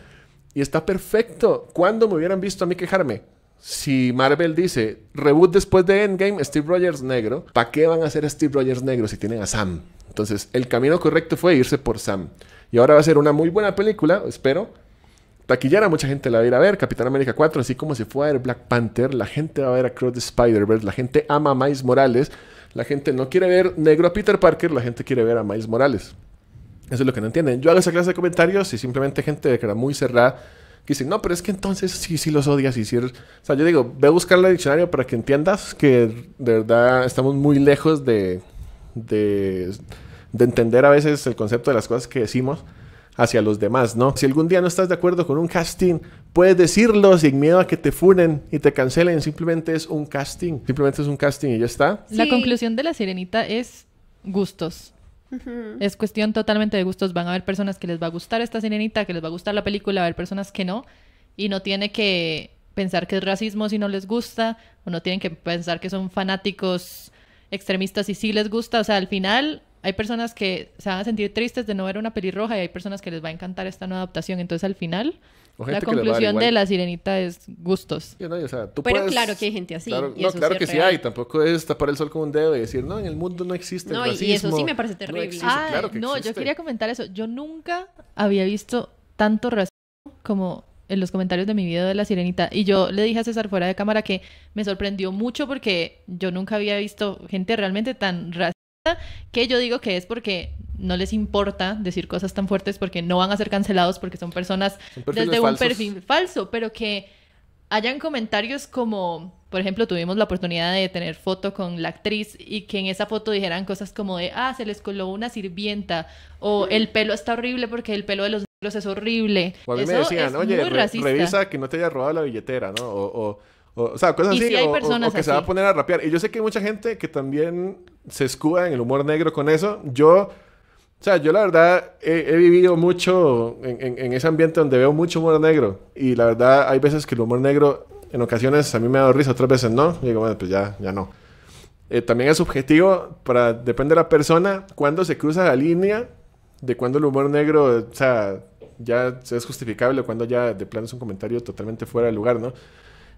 y está perfecto. ¿Cuándo me hubieran visto a mí quejarme? Si Marvel dice reboot después de Endgame, Steve Rogers negro, ¿para qué van a hacer Steve Rogers negro si tienen a Sam? Entonces, el camino correcto fue irse por Sam. Y ahora va a ser una muy buena película, espero. Taquillera, mucha gente la va a ir a ver. Capitán América 4, así como se fue a ver Black Panther, la gente va a ver a Cross Spider-Verse, la gente ama a Miles Morales. La gente no quiere ver negro a Peter Parker, la gente quiere ver a Miles Morales. Eso es lo que no entienden. Yo hago esa clase de comentarios y simplemente gente de era muy cerrada que dice, no, pero es que entonces sí, sí los odias y si O sea, yo digo, ve a buscar el diccionario para que entiendas que de verdad estamos muy lejos de, de entender a veces el concepto de las cosas que decimos hacia los demás, ¿no? Si algún día no estás de acuerdo con un casting, puedes decirlo sin miedo a que te funen y te cancelen. Simplemente es un casting. Simplemente es un casting y ya está. La conclusión de la sirenita es gustos. Es cuestión totalmente de gustos. Van a haber personas que les va a gustar esta sirenita, que les va a gustar la película, va a haber personas que no. Y no tiene que pensar que es racismo si no les gusta, o no tienen que pensar que son fanáticos extremistas y si sí les gusta. O sea, al final hay personas que se van a sentir tristes de no ver una pelirroja y hay personas que les va a encantar esta nueva adaptación. Entonces, al final, la conclusión de La Sirenita es gustos. Pero claro que hay gente así. no, claro que sí hay. Tampoco es tapar el sol con un dedo y decir, no, en el mundo no existe no, y eso sí me parece terrible. Ah, no yo quería comentar eso. Yo nunca había visto tanto racismo como en los comentarios de mi video de La Sirenita. Y yo le dije a César fuera de cámara que me sorprendió mucho porque yo nunca había visto gente realmente tan racista que yo digo que es porque no les importa decir cosas tan fuertes porque no van a ser cancelados porque son personas desde un perfil falso, pero que hayan comentarios como, por ejemplo, tuvimos la oportunidad de tener foto con la actriz y que en esa foto dijeran cosas como de, ah, se les coló una sirvienta o mm. el pelo está horrible porque el pelo de los negros es horrible. O a mí me decían, oye, revisa que no te haya robado la billetera, ¿no? o o, sea, cosas así. que se va a poner a rapear. Y yo sé que hay mucha gente que también se escuda en el humor negro con eso. Yo, o sea, yo la verdad he, vivido mucho en, ese ambiente donde veo mucho humor negro. Y la verdad hay veces que el humor negro en ocasiones a mí me ha dado risa, otras veces no. Y digo, bueno, pues ya, ya no. Eh, también es subjetivo, para, depende de la persona, cuando se cruza la línea, de cuando el humor negro, o sea, ya es justificable, cuando ya de plano es un comentario totalmente fuera de lugar, ¿no?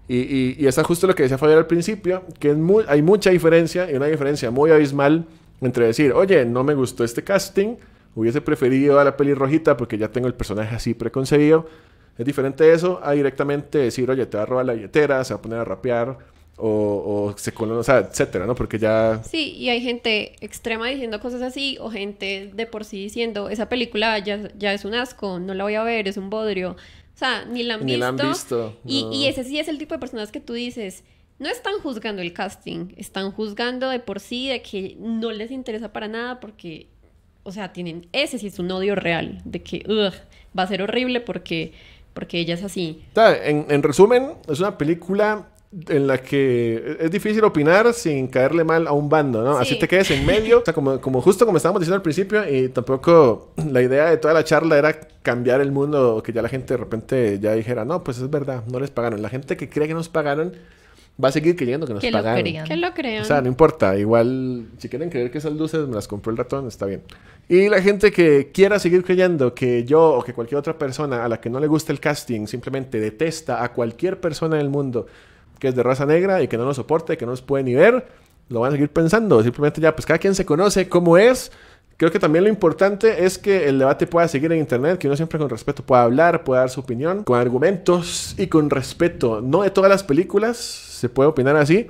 Y, y, es justo lo que decía Fabián al principio, que es muy, hay mucha diferencia y una diferencia muy abismal entre decir, oye, no me gustó este casting, hubiese preferido a la rojita porque ya tengo el personaje así preconcebido. Es diferente eso a directamente decir, oye, te va a robar la billetera, se va a poner a rapear o, se sea, etcétera, ¿no? Porque ya... Sí, y hay gente extrema diciendo cosas así o gente de por sí diciendo, esa película ya, ya es un asco, no la voy a ver, es un bodrio. O sea, ni la han visto. Y, ese sí es el tipo de personas que tú dices, no están juzgando el casting, están juzgando de por sí, de que no les interesa para nada porque, o sea, tienen, ese sí es un odio real, de que, va a ser horrible porque, porque ella es así. En, en resumen, es una película en la que es difícil opinar sin caerle mal a un bando, ¿no? Así te quedes en medio, <laughs> o sea, como, justo como estábamos diciendo al principio, y tampoco la idea de toda la charla era cambiar el mundo, que ya la gente de repente ya dijera, no, pues es verdad, no les pagaron. La gente que cree que nos pagaron va a seguir creyendo que nos pagaron. Que lo crean. O sea, no importa, igual si quieren creer que son luces me las compró el ratón, está bien. Y la gente que quiera seguir creyendo que yo o que cualquier otra persona a la que no le gusta el casting simplemente detesta a cualquier persona del mundo, que es de raza negra y que no nos soporte, que no nos puede ni ver, lo van a seguir pensando. Simplemente ya, pues cada quien se conoce cómo es. Creo que también lo importante es que el debate pueda seguir en internet, que uno siempre con respeto pueda hablar, pueda dar su opinión, con argumentos y con respeto. No de todas las películas se puede opinar así,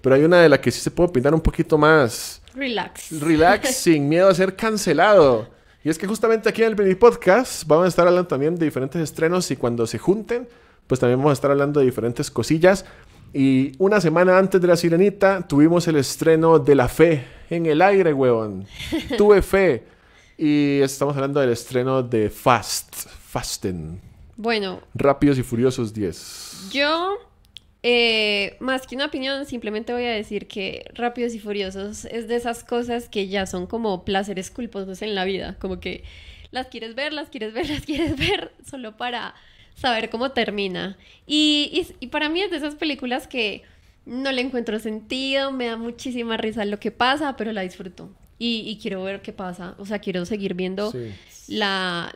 pero hay una de las que sí se puede opinar un poquito más. Relax. Relax, <laughs> sin miedo a ser cancelado. Y es que justamente aquí en el mini podcast vamos a estar hablando también de diferentes estrenos y cuando se junten, pues también vamos a estar hablando de diferentes cosillas y una semana antes de La Sirenita tuvimos el estreno de La Fe en el aire, huevón. <laughs> Tuve fe. Y estamos hablando del estreno de Fast, Fasten. Bueno. Rápidos y Furiosos 10. Yo, eh, más que una opinión, simplemente voy a decir que Rápidos y Furiosos es de esas cosas que ya son como placeres culposos en la vida. Como que las quieres ver, las quieres ver, <laughs> las quieres ver, solo para saber cómo termina. Y, para mí es de esas películas que no le encuentro sentido, me da muchísima risa lo que pasa, pero la disfruto. Y, quiero ver qué pasa. O sea, quiero seguir viendo la,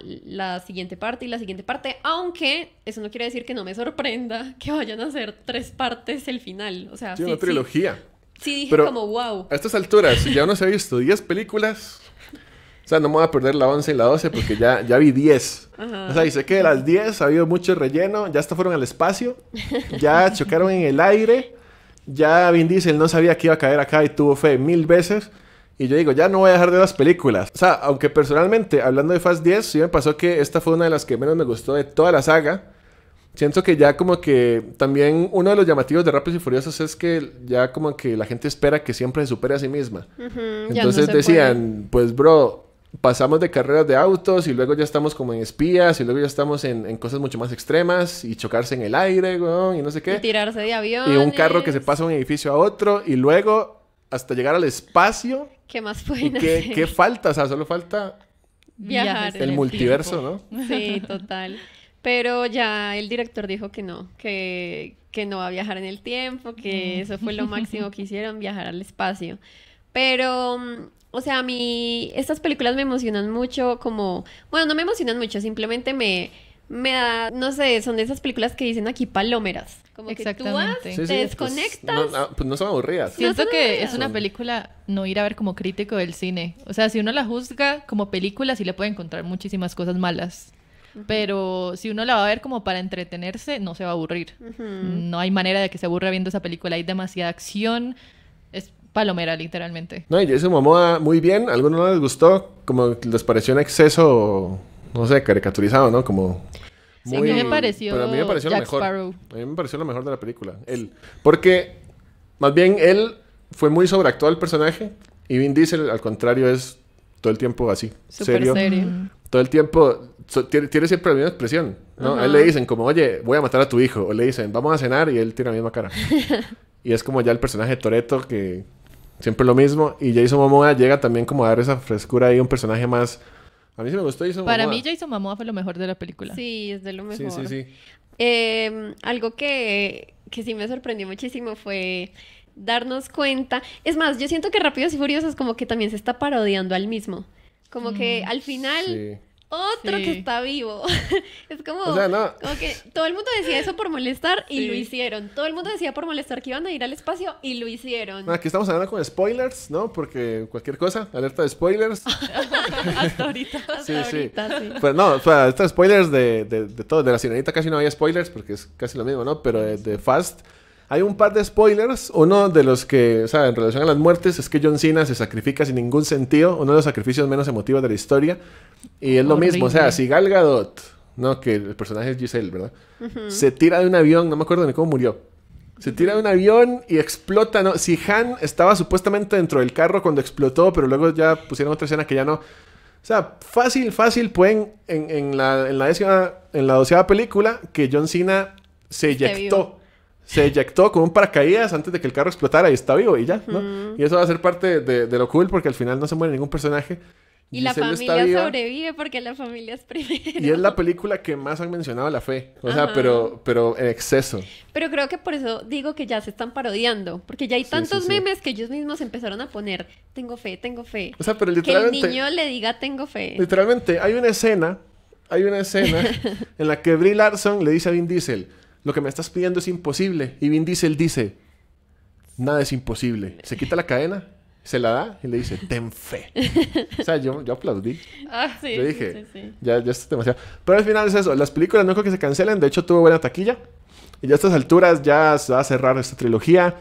siguiente parte y la siguiente parte, aunque eso no quiere decir que no me sorprenda que vayan a hacer tres partes el final. O sea, sí, sí una trilogía. Sí, dije como wow. A estas alturas, si ya uno se ha visto 10 películas, no me voy a perder la 11 y la 12 porque ya, ya vi 10. O sea, y que de las 10 ha habido mucho relleno, ya hasta fueron al espacio, ya <laughs> chocaron en el aire, ya Vin Diesel no sabía que iba a caer acá y tuvo fe mil veces. Y yo digo, ya no voy a dejar de las películas. O sea, aunque personalmente, hablando de Fast 10, sí me pasó que esta fue una de las que menos me gustó de toda la saga. Siento que ya como que también uno de los llamativos de Rápidos y Furiosos es que ya como que la gente espera que siempre se supere a sí misma. Entonces decían, pues bro, pasamos de carreras de autos y luego ya estamos como en espías y luego ya estamos en, cosas mucho más extremas y chocarse en el aire, y no sé qué. Y tirarse de avión. Y un carro que se pasa de un edificio a otro y luego hasta llegar al espacio. ¿Qué más fue? qué, falta? O sea, solo falta... Viajar. El, multiverso, ¿no? Sí, <laughs> total. Pero ya el director dijo que no, que, que no va a viajar en el tiempo, que eso fue lo máximo que hicieron, viajar al espacio. Pero mm, o sea, a mí estas películas me emocionan mucho, como, bueno, no me emocionan mucho, simplemente me, me da, no sé, son de esas películas que dicen aquí palómeras. Como que tú vas, te pues, desconectas. no, pues son aburridas. Siento que es una película no ir a ver como crítico del cine. O sea, si uno la juzga como película, sí le puede encontrar muchísimas cosas malas. Pero si uno la va a ver como para entretenerse, no se va a aburrir. No hay manera de que se aburra viendo esa película. Hay demasiada acción, palomera, literalmente. No, y eso mamá muy bien. A algunos no les gustó, como les pareció un exceso, no sé, caricaturizado, ¿no? Como... Muy, sí, a mí me pareció, pero a mí me pareció lo mejor. A mí me pareció lo mejor de la película. Él. Porque, más bien, él fue muy sobreactual el personaje y Vin Diesel, al contrario, es todo el tiempo así. Súper serio. Todo el tiempo tiene, siempre la misma expresión. ¿no? A él le dicen como, oye, voy a matar a tu hijo. O le dicen, vamos a cenar y él tiene la misma cara. <laughs> y es como ya el personaje de Toreto que Siempre lo mismo. Y Jason Momoa llega también como a dar esa frescura ahí, un personaje más... A mí sí me gustó Jason Para mí Jason Momoa fue lo mejor de la película. Sí, es de lo mejor. Sí, sí, em, sí. algo que, que sí me sorprendió muchísimo fue darnos cuenta. Es más, yo siento que Rápidos y Furiosos como que también se está parodiando al mismo. Como que mm. al final... Sí otro que está vivo. <laughs> es como, todo el mundo decía eso por molestar y lo hicieron. Todo el mundo decía por molestar que iban a ir al espacio y lo hicieron. Aquí estamos hablando con spoilers, ¿no? Porque cualquier cosa, alerta de spoilers. <laughs> Hasta ahorita. sí, sí. Pues no, o sea, estos spoilers de, de, todo. De la sirenita casi no había spoilers porque es casi lo mismo, ¿no? Pero de Fast hay un par de spoilers. Uno de los que, o sea, en relación a las muertes, es que John Cena se sacrifica sin ningún sentido. Uno de los sacrificios menos emotivos de la historia. Y es lo mismo. O sea, si Gal Gadot, no, que el personaje es Giselle, ¿verdad? Se tira de un avión, no me acuerdo ni cómo murió. Se tira de un avión y explota. ¿no? Si Han estaba supuestamente dentro del carro cuando explotó, pero luego ya pusieron otra escena que ya no. O sea, fácil, fácil pueden en, la, en, la décima, en la doceava película que John Cena se eyectó se eyectó con un paracaídas antes de que el carro explotara y está vivo y ya, ¿no? Y eso va a ser parte de, lo cool porque al final no se muere ningún personaje. Y la familia sobrevive porque la familia es primero. Y es la película que más han mencionado la fe. O sea, pero, pero en exceso. Pero creo que por eso digo que ya se están parodiando. Porque ya hay tantos memes que ellos mismos empezaron a poner: Tengo fe, tengo fe. O sea, pero literalmente. Que el niño le diga: Tengo fe. Literalmente, hay una escena. Hay una escena <laughs> en la que Brie Larson le dice a Vin Diesel lo que me estás pidiendo es imposible. Y Vin Diesel dice, nada es imposible. Se quita la cadena, se la da y le dice, ten fe. o sea, yo, aplaudí. <laughs> Ah, sí, yo dije, Ya, ya es demasiado. Pero al final es eso, las películas no creo que se cancelen, de hecho tuvo buena taquilla. Y ya a estas alturas ya se va a cerrar esta trilogía.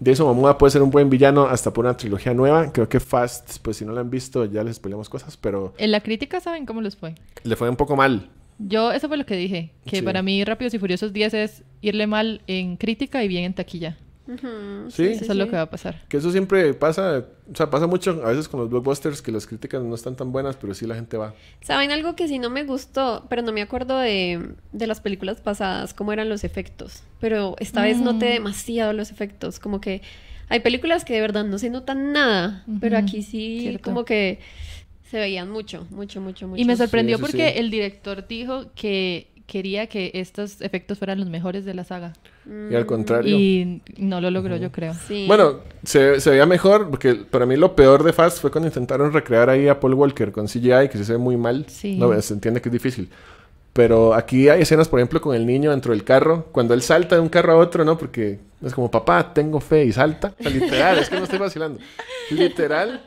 De eso Mamuda puede ser un buen villano hasta por una trilogía nueva. Creo que Fast, pues si no la han visto ya les peleamos cosas, pero... En la crítica saben cómo les fue. Le fue un poco mal, yo, eso fue lo que dije, que para mí Rápidos y Furiosos 10 es irle mal en crítica y bien en taquilla. Sí, eso es lo que va a pasar. Que eso siempre pasa, o sea, pasa mucho a veces con los blockbusters que las críticas no están tan buenas, pero sí la gente va. ¿Saben algo que sí no me gustó, pero no me acuerdo de, de las películas pasadas, cómo eran los efectos? Pero esta vez mm. noté demasiado los efectos, como que hay películas que de verdad no se notan nada, pero aquí sí, como que se veían mucho, mucho, mucho, mucho. Y me sorprendió porque el director dijo que quería que estos efectos fueran los mejores de la saga. Mm. Y al contrario. Y no lo logró, yo creo. Sí. Bueno, se, veía mejor, porque para mí lo peor de Fast fue cuando intentaron recrear ahí a Paul Walker con CGI, que se ve muy mal. Sí. No, se entiende que es difícil. Pero aquí hay escenas, por ejemplo, con el niño dentro del carro, cuando él salta de un carro a otro, ¿no? Porque es como, papá, tengo fe y salta. <laughs> literal, es que no estoy vacilando. Literal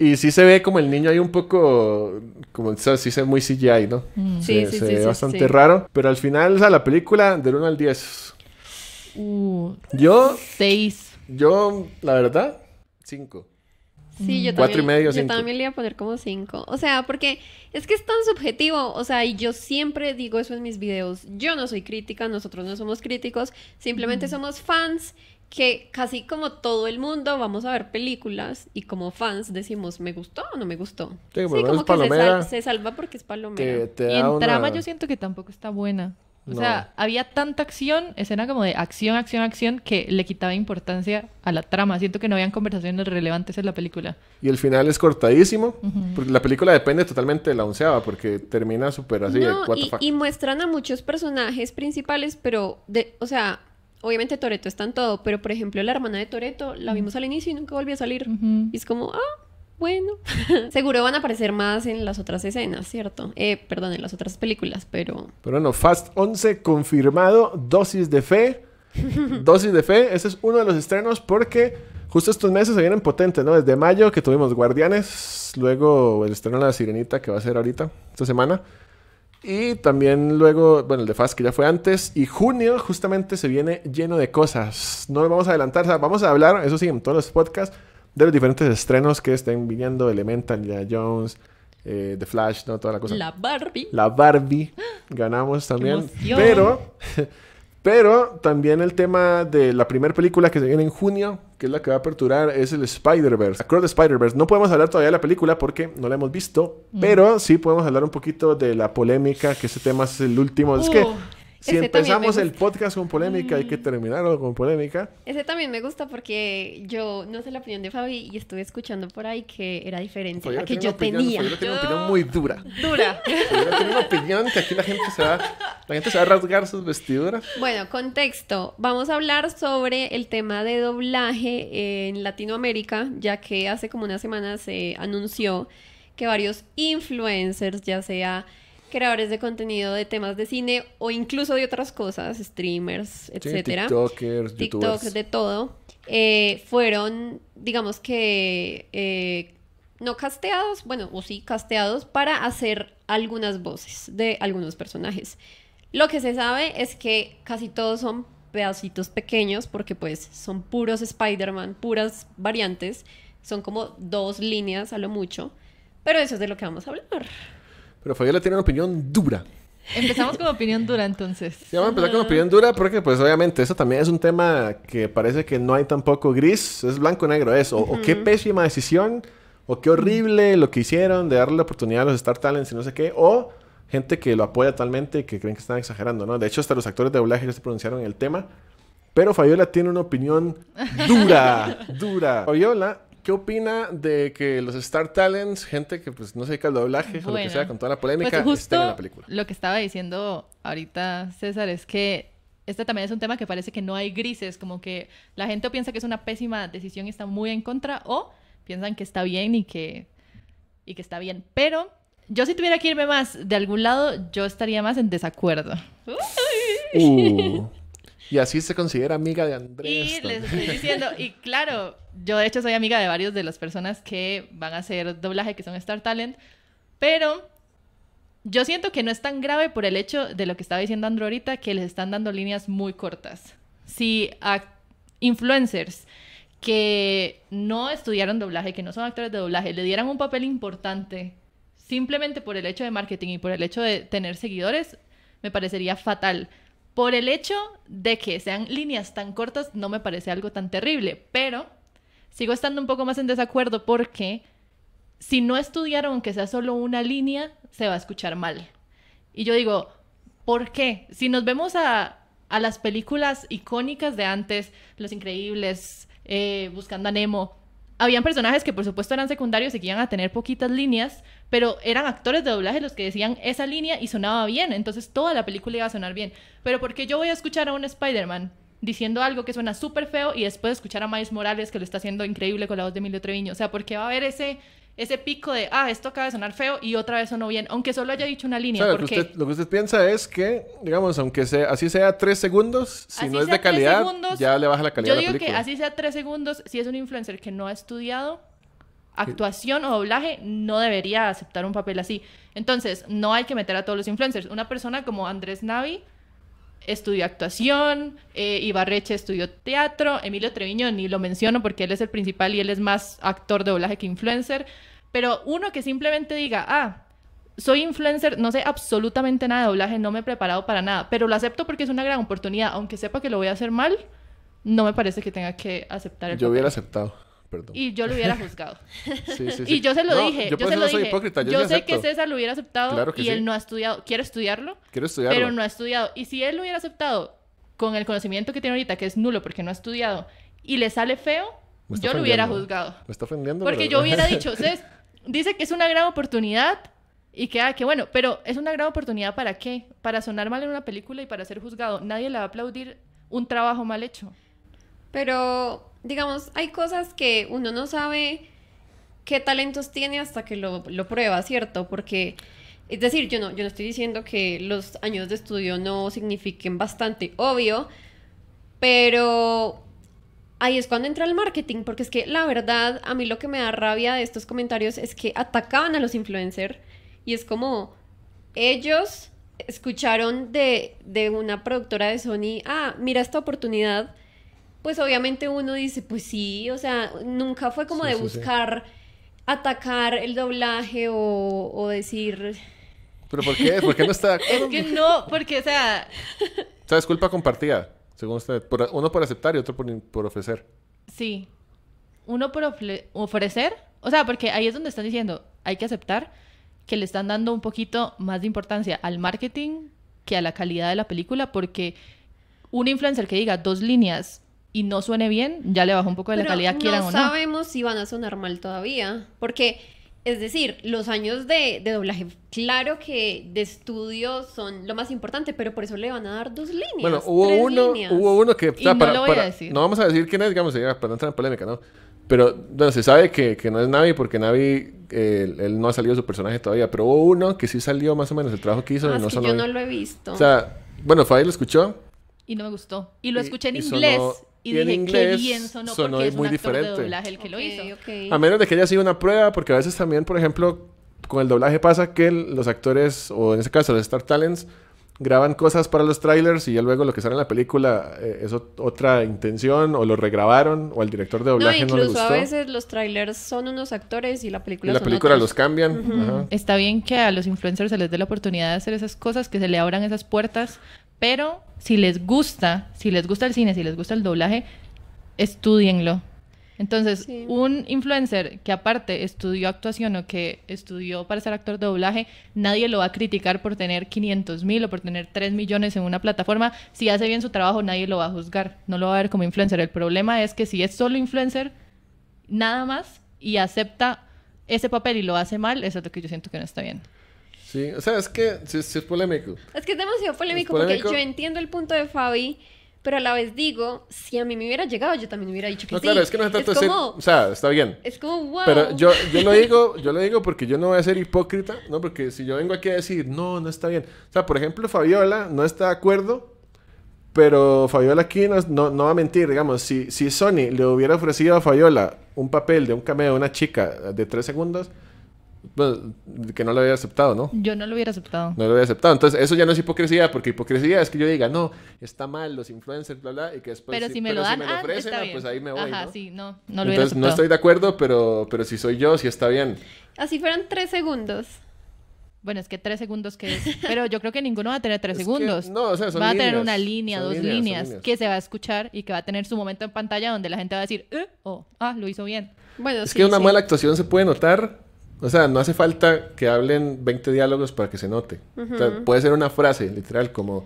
y sí se ve como el niño ahí un poco, como ¿sabes? sí se ve muy CGI, ¿no? Mm. Sí, se, sí, ve bastante raro. Pero al final, o sea, la película del 1 al 10. yo... 6. Yo, la verdad, 5. Sí, yo mm. también, y medio, yo también le iba a poner como 5. O sea, porque es que es tan subjetivo. O sea, y yo siempre digo eso en mis videos. Yo no soy crítica, nosotros no somos críticos, simplemente mm. somos fans que casi como todo el mundo vamos a ver películas y como fans decimos, ¿me gustó o no me gustó? Sí, como que se, salva porque es palomera. y en trama yo siento que tampoco está buena. O sea, había tanta acción, escena como de acción, acción, acción, que le quitaba importancia a la trama. Siento que no habían conversaciones relevantes en la película. Y el final es cortadísimo, porque la película depende totalmente de la onceava, porque termina súper así. de y, y, muestran a muchos personajes principales, pero, de, o sea, obviamente Toreto está en todo, pero por ejemplo la hermana de Toreto la vimos al inicio y nunca volvió a salir. Y es como, ah, bueno. <laughs> Seguro van a aparecer más en las otras escenas, ¿cierto? Eh, perdón, en las otras películas, pero... Pero bueno, Fast 11 confirmado, dosis de fe. <laughs> dosis de fe, ese es uno de los estrenos porque justo estos meses se vienen potentes, ¿no? Desde mayo que tuvimos Guardianes, luego el estreno de La Sirenita que va a ser ahorita, esta semana. Y también luego, bueno, el de Fast que ya fue antes. Y junio justamente se viene lleno de cosas. No vamos a adelantar, o sea, vamos a hablar, eso sí, en todos los podcasts, de los diferentes estrenos que estén viniendo. Elemental, Jones, eh, The Flash, ¿no? Toda la cosa. La Barbie. La Barbie. Ganamos también. Pero... Pero también el tema de la primera película que se viene en junio, que es la que va a aperturar, es el Spider-Verse. Across the Spider-Verse. No podemos hablar todavía de la película porque no la hemos visto, mm. pero sí podemos hablar un poquito de la polémica, que ese tema es el último. Es que uh. Si empezamos el podcast con polémica, hay que mm. terminarlo con polémica. Ese también me gusta porque yo no sé la opinión de Fabi y estuve escuchando por ahí que era diferente a la que yo tenía. Yo tengo una opinión ¡Oh! muy dura. Dura. una opinión que aquí la gente se va a rasgar sus vestiduras. Bueno, contexto. Vamos a hablar sobre el tema de doblaje en Latinoamérica, ya que hace como una semana se anunció que varios influencers, ya sea creadores de contenido de temas de cine o incluso de otras cosas, streamers, etcétera. TikTokers, TikTok, de todo. Eh, fueron, digamos que, eh, no casteados, bueno, o sí, casteados para hacer algunas voces de algunos personajes. Lo que se sabe es que casi todos son pedacitos pequeños porque pues son puros Spider-Man, puras variantes, son como dos líneas a lo mucho, pero eso es de lo que vamos a hablar. Pero Fabiola tiene una opinión dura. Empezamos con opinión dura entonces. Sí, vamos a empezar con opinión dura porque pues obviamente eso también es un tema que parece que no hay tampoco gris, es blanco negro O, negro o qué pésima decisión, o qué horrible lo que hicieron de darle la oportunidad a los Star Talents y no sé qué, o gente que lo apoya totalmente y que creen que están exagerando, ¿no? De hecho hasta los actores de doblaje ya se pronunciaron en el tema. Pero Fabiola tiene una opinión dura, <laughs> dura. Fabiola ¿Qué opina de que los Star Talents, gente que pues no se dedica al doblaje o lo que sea, con toda la polémica, pues, estén en la película? Lo que estaba diciendo ahorita César es que este también es un tema que parece que no hay grises, como que la gente o piensa que es una pésima decisión y está muy en contra, o piensan que está bien y que, y que está bien. Pero yo si tuviera que irme más de algún lado, yo estaría más en desacuerdo. Uh. <laughs> <laughs> Y así se considera amiga de Andrés. Y les estoy diciendo, y <laughs> claro, yo de hecho soy amiga de varios de las personas que van a hacer doblaje, que son Star Talent, pero yo siento que no es tan grave por el hecho de lo que estaba diciendo Andro ahorita, que les están dando líneas muy cortas. Si a influencers que no estudiaron doblaje, que no son actores de doblaje, le dieran un papel importante simplemente por el hecho de marketing y por el hecho de tener seguidores, me parecería fatal. Por el hecho de que sean líneas tan cortas, no me parece algo tan terrible, pero sigo estando un poco más en desacuerdo porque si no estudiaron que sea solo una línea, se va a escuchar mal. Y yo digo, ¿por qué? Si nos vemos a, las películas icónicas de antes, Los Increíbles, eh, Buscando a Nemo, habían personajes que por supuesto eran secundarios y que iban a tener poquitas líneas, pero eran actores de doblaje los que decían esa línea y sonaba bien, entonces toda la película iba a sonar bien. Pero porque yo voy a escuchar a un Spider-Man diciendo algo que suena súper feo y después escuchar a maes Morales que lo está haciendo increíble con la voz de Emilio Treviño, o sea, porque va a haber ese ese pico de, ah, esto acaba de sonar feo y otra vez sonó bien, aunque solo haya dicho una línea. lo, que usted, piensa es que, digamos, aunque sea, así sea tres segundos, si no es de calidad, ya le baja la calidad. Yo digo que así sea tres segundos, si es un influencer que no ha estudiado, actuación o doblaje no debería aceptar un papel así. Entonces, no hay que meter a todos los influencers. Una persona como Andrés Navi estudió actuación, eh, Ibarreche estudió teatro, Emilio Treviño ni lo menciono porque él es el principal y él es más actor de doblaje que influencer, pero uno que simplemente diga, ah, soy influencer, no sé absolutamente nada de doblaje, no me he preparado para nada, pero lo acepto porque es una gran oportunidad, aunque sepa que lo voy a hacer mal, no me parece que tenga que aceptar el Yo hubiera aceptado. Y yo lo hubiera <laughs> juzgado. Y yo se lo dije. Yo, se lo dije. yo, sé que César lo hubiera aceptado y él no ha estudiado. Quiero estudiarlo. Pero no ha estudiado. Y si él lo hubiera aceptado con el conocimiento que tiene ahorita, que es nulo porque no ha estudiado, y le sale feo, yo lo hubiera juzgado. Porque yo hubiera <laughs> dicho, César, dice que es una gran oportunidad y que, ah, que bueno, pero es una gran oportunidad para qué? Para sonar mal en una película y para ser juzgado. Nadie le va a aplaudir un trabajo mal hecho. Pero digamos, hay cosas que uno no sabe qué talentos tiene hasta que lo, prueba, ¿cierto? Porque... Es decir, yo no, yo no estoy diciendo que los años de estudio no signifiquen bastante, obvio, pero ahí es cuando entra el marketing, porque es que la verdad, a mí lo que me da rabia de estos comentarios es que atacaban a los influencers y es como ellos escucharon de, de una productora de Sony, ah, mira esta oportunidad, pues obviamente uno dice, pues sí, o sea, nunca fue como de buscar atacar el doblaje o, decir... ¿Pero por qué? ¿Por qué no está...? <laughs> es que no, porque, o sea... o sea, es culpa compartida, según usted. uno por aceptar y otro por ofrecer. Sí. Uno por ofrecer, o sea, porque ahí es donde están diciendo, hay que aceptar que le están dando un poquito más de importancia al marketing que a la calidad de la película, porque un influencer que diga dos líneas y no suene bien, ya le bajó un poco de la calidad, quieran o no. No sabemos si van a sonar mal todavía, porque es decir, los años de, doblaje, claro que de estudio son lo más importante, pero por eso le van a dar dos líneas. Bueno, hubo, tres uno, hubo uno que. no No vamos a decir quién es, digamos, para no entrar en polémica, ¿no? Pero bueno, se sabe que, que no es Navi porque Navi, él, no ha salido su personaje todavía, pero hubo uno que sí salió más o menos el trabajo que hizo. Ah, no yo no lo he visto. O sea, bueno, Fabi lo escuchó. Y no me gustó. Y lo escuché en inglés y, dije, inglés, qué bien sonó, porque es muy diferente. de doblaje el que lo hizo. A menos de que haya sido una prueba, porque a veces también, por ejemplo, con el doblaje pasa que los actores, o en ese caso los Star Talents, graban cosas para los trailers y ya luego lo que sale en la película eh, es otra intención o lo regrabaron o al director de doblaje no, incluso no incluso a veces los trailers son unos actores y la película y la película los cambian. Está bien que a los influencers se les dé la oportunidad de hacer esas cosas, que se le abran esas puertas pero si les gusta, si les gusta el cine, si les gusta el doblaje, estudienlo. Entonces, un influencer que aparte estudió actuación o que estudió para ser actor de doblaje, nadie lo va a criticar por tener 500 mil o por tener 3 millones en una plataforma. Si hace bien su trabajo, nadie lo va a juzgar, no lo va a ver como influencer. El problema es que si es solo influencer, nada más, y acepta ese papel y lo hace mal, eso es lo que yo siento que no está bien. Sí, o sea, es que es polémico. Es que es demasiado polémico, porque yo entiendo el punto de Fabi, pero a la vez digo, si a mí me hubiera llegado, yo también hubiera dicho que no, sí. claro, es que no se trata es de ser, o sea, está bien. Es como, wow. Pero yo, yo lo digo, yo lo digo porque yo no voy a ser hipócrita, ¿no? Porque si yo vengo aquí a decir, no, no está bien. O sea, por ejemplo, Fabiola no está de acuerdo, pero Fabiola aquí no, no, no va a mentir, digamos, si, si Sony le hubiera ofrecido a Fabiola un papel de un cameo de una chica de tres segundos bueno, pues, que no lo había aceptado, ¿no? Yo no lo hubiera aceptado. No lo hubiera aceptado. Entonces, eso ya no es hipocresía, porque hipocresía es que yo diga, no, está mal los influencers, bla, bla, y que después. Pero si, me lo dan, ah, ah, pues ahí me voy. Ajá, sí, no, no lo Entonces, hubiera aceptado. no estoy de acuerdo, pero, pero si soy yo, si está bien. Así fueron tres segundos. Bueno, es que tres segundos que es. <laughs> Pero yo creo que ninguno va a tener tres segundos. no, o sea, son Va a tener una línea, dos líneas, que se va a escuchar y que va a tener su momento en pantalla donde la gente va a decir, eh, uh, o, oh, ah, lo hizo bien. Bueno, es que una mala actuación se puede notar o sea, no hace falta que hablen 20 diálogos para que se note. puede ser una frase, literal, como,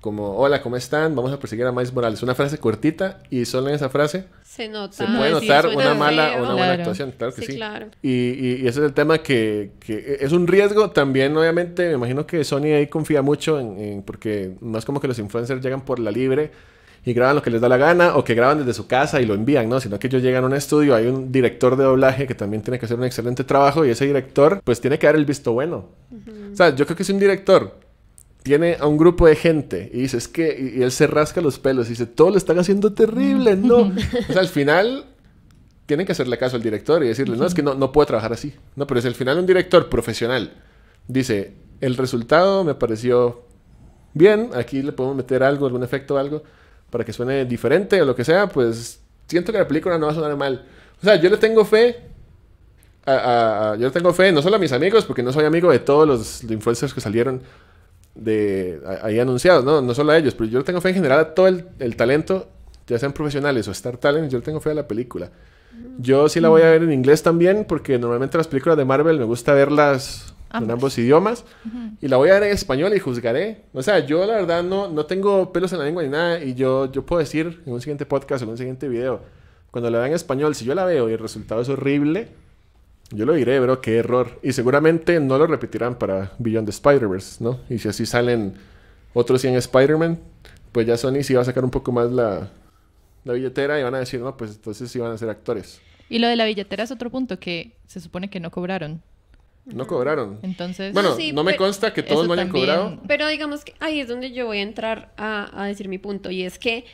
como, hola, ¿cómo están? Vamos a perseguir a Miles Morales. Una frase cortita y solo en esa frase se, puede notar una mala o una buena actuación. Claro que sí. Y, y, ese es el tema que, es un riesgo también, obviamente. Me imagino que Sony ahí confía mucho en, en porque no es como que los influencers llegan por la libre y graban lo que les da la gana o que graban desde su casa y lo envían, ¿no? Sino que ellos llegan a un estudio, hay un director de doblaje que también tiene que hacer un excelente trabajo y ese director pues tiene que dar el visto bueno. O sea, yo creo que si un director tiene a un grupo de gente y dice, es que, y, él se rasca los pelos y dice, todo lo están haciendo terrible, no. <laughs> o sea, al final tienen que hacerle caso al director y decirle, no, es que no, no puedo trabajar así. No, pero es al final un director profesional dice, el resultado me pareció bien, aquí le podemos meter algo, algún efecto, algo, para que suene diferente o lo que sea, pues siento que la película no va a sonar mal. O sea, yo le tengo fe. yo le tengo fe, no solo a mis amigos, porque no soy amigo de todos los influencers que salieron de ahí anunciados, ¿no? No solo a ellos, pero yo le tengo fe en general a todo el, el talento, ya sean profesionales o Star Talent, yo le tengo fe a la película. Yo sí la voy a ver en inglés también, porque normalmente las películas de Marvel me gusta verlas Ah, en pues. ambos idiomas. Y la voy a ver en español y juzgaré. O sea, yo la verdad no, no tengo pelos en la lengua ni nada. Y yo, yo puedo decir en un siguiente podcast o en un siguiente video, cuando la vea en español, si yo la veo y el resultado es horrible, yo lo diré, bro, qué error. Y seguramente no lo repetirán para Beyond de Spider-Verse, ¿no? Y si así salen otros 100 Spider-Man, pues ya Sony sí va a sacar un poco más la, la billetera y van a decir, no, pues entonces sí van a ser actores. Y lo de la billetera es otro punto que se supone que no cobraron. No cobraron. Entonces, bueno, no me consta que todos no hayan cobrado. Pero digamos que ahí es donde yo voy a entrar a, decir mi punto y es que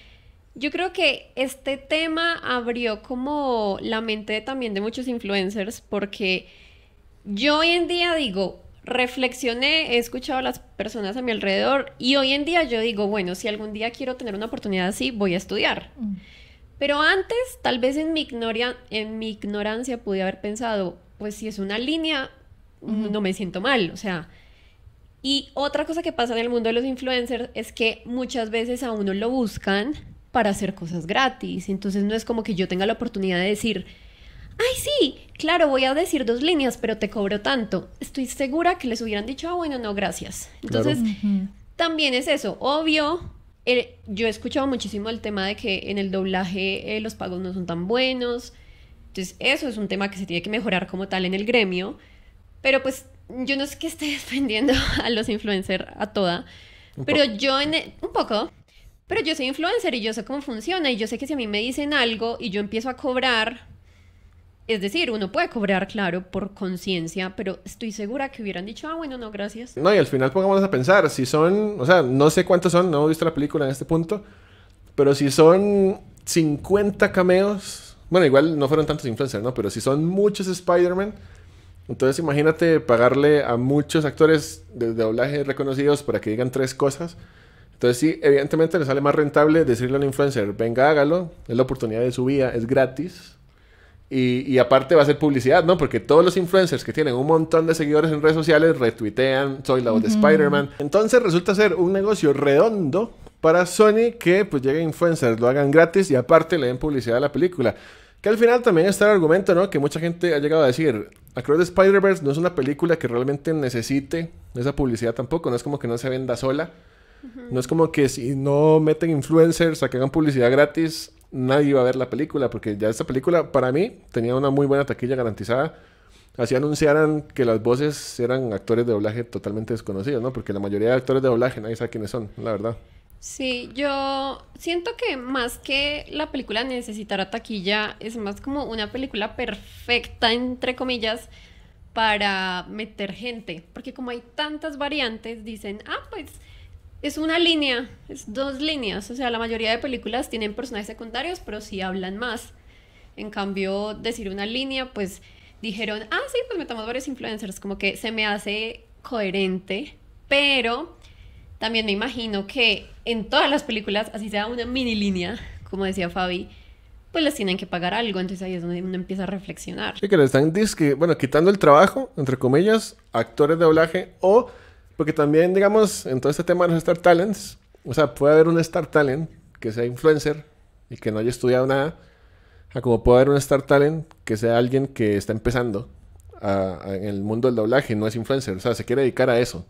yo creo que este tema abrió como la mente también de muchos influencers porque yo hoy en día digo, reflexioné, he escuchado a las personas a mi alrededor y hoy en día yo digo, bueno, si algún día quiero tener una oportunidad así, voy a estudiar. Mm. Pero antes, tal vez en mi ignorancia pude haber pensado, pues si es una línea, no me siento mal, o sea. Y otra cosa que pasa en el mundo de los influencers es que muchas veces a uno lo buscan para hacer cosas gratis, entonces no es como que yo tenga la oportunidad de decir, ay sí, claro, voy a decir dos líneas, pero te cobro tanto. Estoy segura que les hubieran dicho, ah, bueno, no, gracias. Entonces, también es eso, obvio, eh, yo he escuchado muchísimo el tema de que en el doblaje eh, los pagos no son tan buenos. Entonces, eso es un tema que se tiene que mejorar como tal en el gremio. Pero pues yo no sé qué esté <laughs> defendiendo a los influencers a toda. pero yo en e, un poco, pero yo soy influencer y yo sé cómo funciona y yo sé que si a mí me dicen algo y yo empiezo a cobrar, es decir, uno puede cobrar, claro, por conciencia, pero estoy segura que hubieran dicho, ah, bueno, no, gracias. No, y al final pongámonos a pensar, si son, o sea, no sé cuántos son, no he visto la película en este punto, pero si son 50 cameos, bueno, igual no fueron tantos influencers, ¿no? Pero si son muchos Spider-Man, entonces imagínate pagarle a muchos actores de doblaje reconocidos para que digan tres cosas. Entonces sí, evidentemente le sale más rentable decirle a un influencer, venga, hágalo, es la oportunidad de su vida, es gratis. Y, aparte va a ser publicidad, ¿no? Porque todos los influencers que tienen un montón de seguidores en redes sociales retuitean, soy la voz de Spider-Man. Entonces resulta ser un negocio redondo para Sony que pues lleguen influencers, lo hagan gratis y aparte le den publicidad a la película. Que al final también está el argumento, ¿no? Que mucha gente ha llegado a decir, Across the Spider-Verse no es una película que realmente necesite esa publicidad tampoco. No es como que no se venda sola. No es como que si no meten influencers a que hagan publicidad gratis, nadie va a ver la película. Porque ya esta película, para mí, tenía una muy buena taquilla garantizada. Así anunciaran que las voces eran actores de doblaje totalmente desconocidos, ¿no? Porque la mayoría de actores de doblaje nadie sabe quiénes son, la verdad. Sí, yo siento que más que la película necesitará taquilla, es más como una película perfecta, entre comillas, para meter gente. Porque como hay tantas variantes, dicen, ah, pues es una línea, es dos líneas. O sea, la mayoría de películas tienen personajes secundarios, pero sí hablan más. En cambio, decir una línea, pues dijeron, ah, sí, pues metamos varios influencers. Como que se me hace coherente, pero también me imagino que en todas las películas, así sea una mini línea, como decía Fabi, pues les tienen que pagar algo. Entonces ahí es donde uno empieza a reflexionar. Sí, que le están disque, bueno, quitando el trabajo, entre comillas, actores de doblaje o... Porque también, digamos, en todo este tema de los Star Talents, o sea, puede haber un Star Talent que sea influencer y que no haya estudiado nada, a como puede haber un Star Talent que sea alguien que está empezando en el mundo del doblaje, y no es influencer, o sea, se quiere dedicar a eso.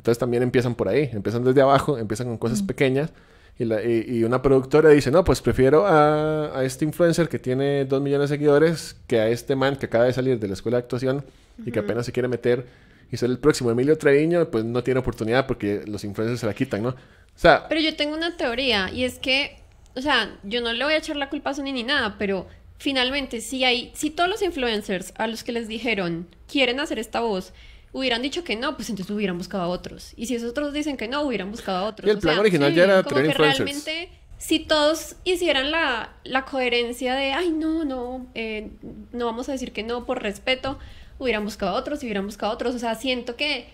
Entonces también empiezan por ahí, empiezan desde abajo, empiezan con cosas pequeñas. Y, una productora dice, no, pues prefiero a, este influencer que tiene dos millones de seguidores que a este man que acaba de salir de la escuela de actuación y que apenas se quiere meter y ser el próximo Emilio Treviño, pues no tiene oportunidad porque los influencers se la quitan, ¿no? O sea... Pero yo tengo una teoría y es que, o sea, yo no le voy a echar la culpa a Sony ni nada, pero finalmente si hay, si todos los influencers a los que les dijeron quieren hacer esta voz hubieran dicho que no, pues entonces hubieran buscado a otros. Y si esos otros dicen que no, hubieran buscado a otros. Y el plan original ya era tener influencers. Realmente, si todos hicieran la, coherencia de, ay, no, no, eh, no vamos a decir que no por respeto, hubieran buscado a otros y hubieran buscado a otros. O sea, siento que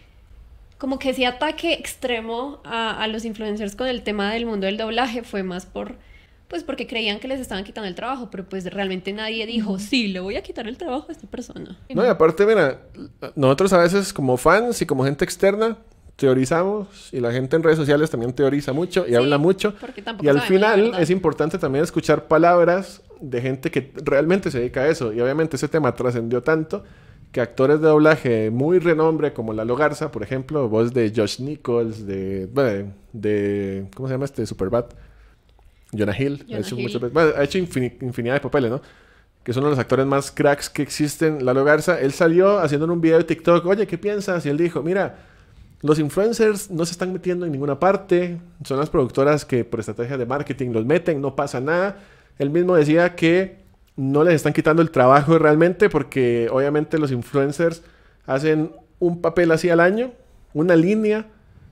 como que ese ataque extremo a, a los influencers con el tema del mundo del doblaje fue más por pues porque creían que les estaban quitando el trabajo, pero pues realmente nadie dijo, sí, le voy a quitar el trabajo a esta persona. No, y aparte, mira, nosotros a veces como fans y como gente externa teorizamos y la gente en redes sociales también teoriza mucho y habla mucho. Y al final es importante también escuchar palabras de gente que realmente se dedica a eso. Y obviamente ese tema trascendió tanto que actores de doblaje muy renombre como Lalo Garza, por ejemplo, voz de Josh Nichols, de... de ¿Cómo se llama este? Superbad. Jonah Hill. ha, hecho infinidad de papeles, ¿no? Que son de los actores más cracks que existen. Lalo Garza, él salió haciendo un video de TikTok, oye, ¿qué piensas? Y él dijo, mira, los influencers no se están metiendo en ninguna parte, son las productoras que por estrategia de marketing los meten, no pasa nada. Él mismo decía que no les están quitando el trabajo realmente porque obviamente los influencers hacen un papel así al año, una línea,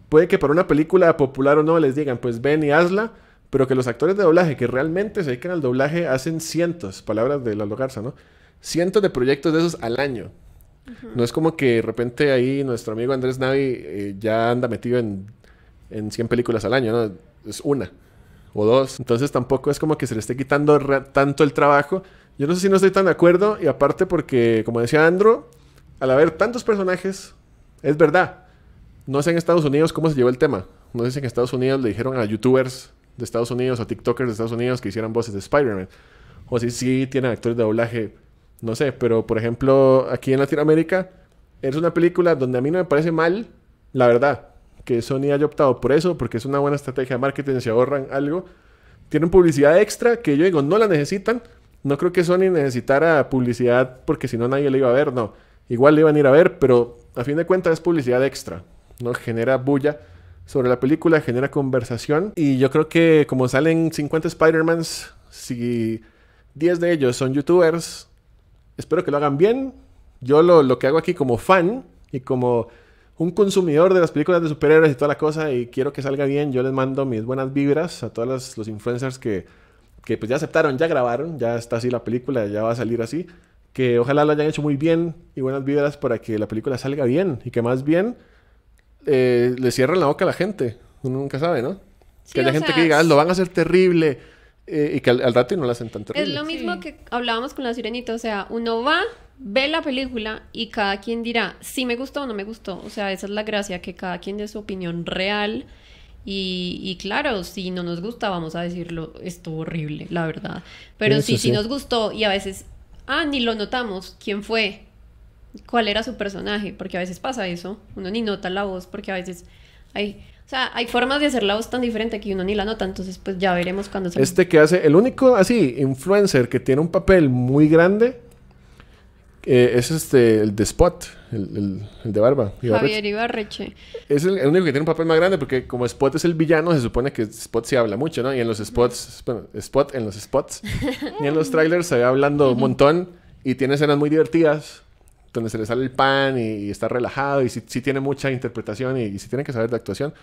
puede que para una película popular o no les digan, pues ven y hazla, pero que los actores de doblaje que realmente se dedican al doblaje hacen cientos, palabras de la Logarza, ¿no? Cientos de proyectos de esos al año. No es como que de repente ahí nuestro amigo Andrés Navi eh, ya anda metido en, en 100 películas al año, ¿no? Es una o dos. Entonces tampoco es como que se le esté quitando tanto el trabajo. Yo no sé si no estoy tan de acuerdo y aparte porque, como decía Andro, al haber tantos personajes, es verdad. No sé en Estados Unidos cómo se llevó el tema. No sé si en Estados Unidos le dijeron a youtubers de Estados Unidos o TikTokers de Estados Unidos que hicieran voces de Spider-Man. O si sí tienen actores de doblaje, no sé, pero por ejemplo, aquí en Latinoamérica es una película donde a mí no me parece mal, la verdad, que Sony haya optado por eso, porque es una buena estrategia de marketing, se ahorran algo. Tienen publicidad extra que yo digo, no la necesitan. No creo que Sony necesitara publicidad porque si no nadie le iba a ver, no. Igual le iban a ir a ver, pero a fin de cuentas es publicidad extra. No genera bulla sobre la película, genera conversación. Y yo creo que como salen 50 Spider-Mans, si 10 de ellos son youtubers, espero que lo hagan bien. Yo lo, que hago aquí como fan y como un consumidor de las películas de superhéroes y toda la cosa y quiero que salga bien, yo les mando mis buenas vibras a todos los, influencers que, pues ya aceptaron, ya grabaron, ya está así la película, ya va a salir así. Que ojalá lo hayan hecho muy bien y buenas vibras para que la película salga bien y que más bien eh, le cierran la boca a la gente. Uno nunca sabe, ¿no? que la gente que diga, ah, lo van a hacer terrible. Eh, y que al, rato y no lo hacen tan terrible. Es lo mismo que hablábamos con la sirenita. O sea, uno va, ve la película y cada quien dirá si me gustó o no me gustó. O sea, esa es la gracia, que cada quien dé su opinión real. Y, claro, si no nos gusta, vamos a decirlo, estuvo horrible, la verdad. Pero si nos gustó y a veces, ah, ni lo notamos, ¿quién fue? cuál era su personaje, porque a veces pasa eso, uno ni nota la voz, porque a veces hay, o sea, hay formas de hacer la voz tan diferente que uno ni la nota, entonces pues ya veremos cuando se... Este que hace, el único así, influencer que tiene un papel muy grande eh, es este, el de Spot, el, de Barba. Javier Ibarreche. Es el, único que tiene un papel más grande porque como Spot es el villano, se supone que Spot sí habla mucho, ¿no? Y en los spots, bueno, Spot en los spots, y en los <laughs> trailers se ve hablando un montón y tiene escenas muy divertidas donde se le sale el pan y, está relajado y sí, tiene mucha interpretación y, si sí tiene que saber de actuación.